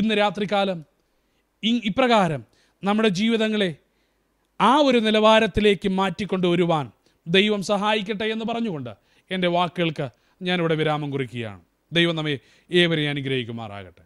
[SPEAKER 1] ഇന്ന് രാത്രികാലം ഇപ്രകാരം നമ്മുടെ ജീവിതങ്ങളെ ആ ഒരു നിലവാരത്തിലേക്ക് മാറ്റിക്കൊണ്ടുവരുവാൻ ദൈവം സഹായിക്കട്ടെ എന്ന് പറഞ്ഞുകൊണ്ട് എൻ്റെ വാക്കുകൾക്ക് ഞാനിവിടെ വിരാമം കുറിക്കുകയാണ് ദൈവം നമ്മെ ഏവരെയും അനുഗ്രഹിക്കുമാറാകട്ടെ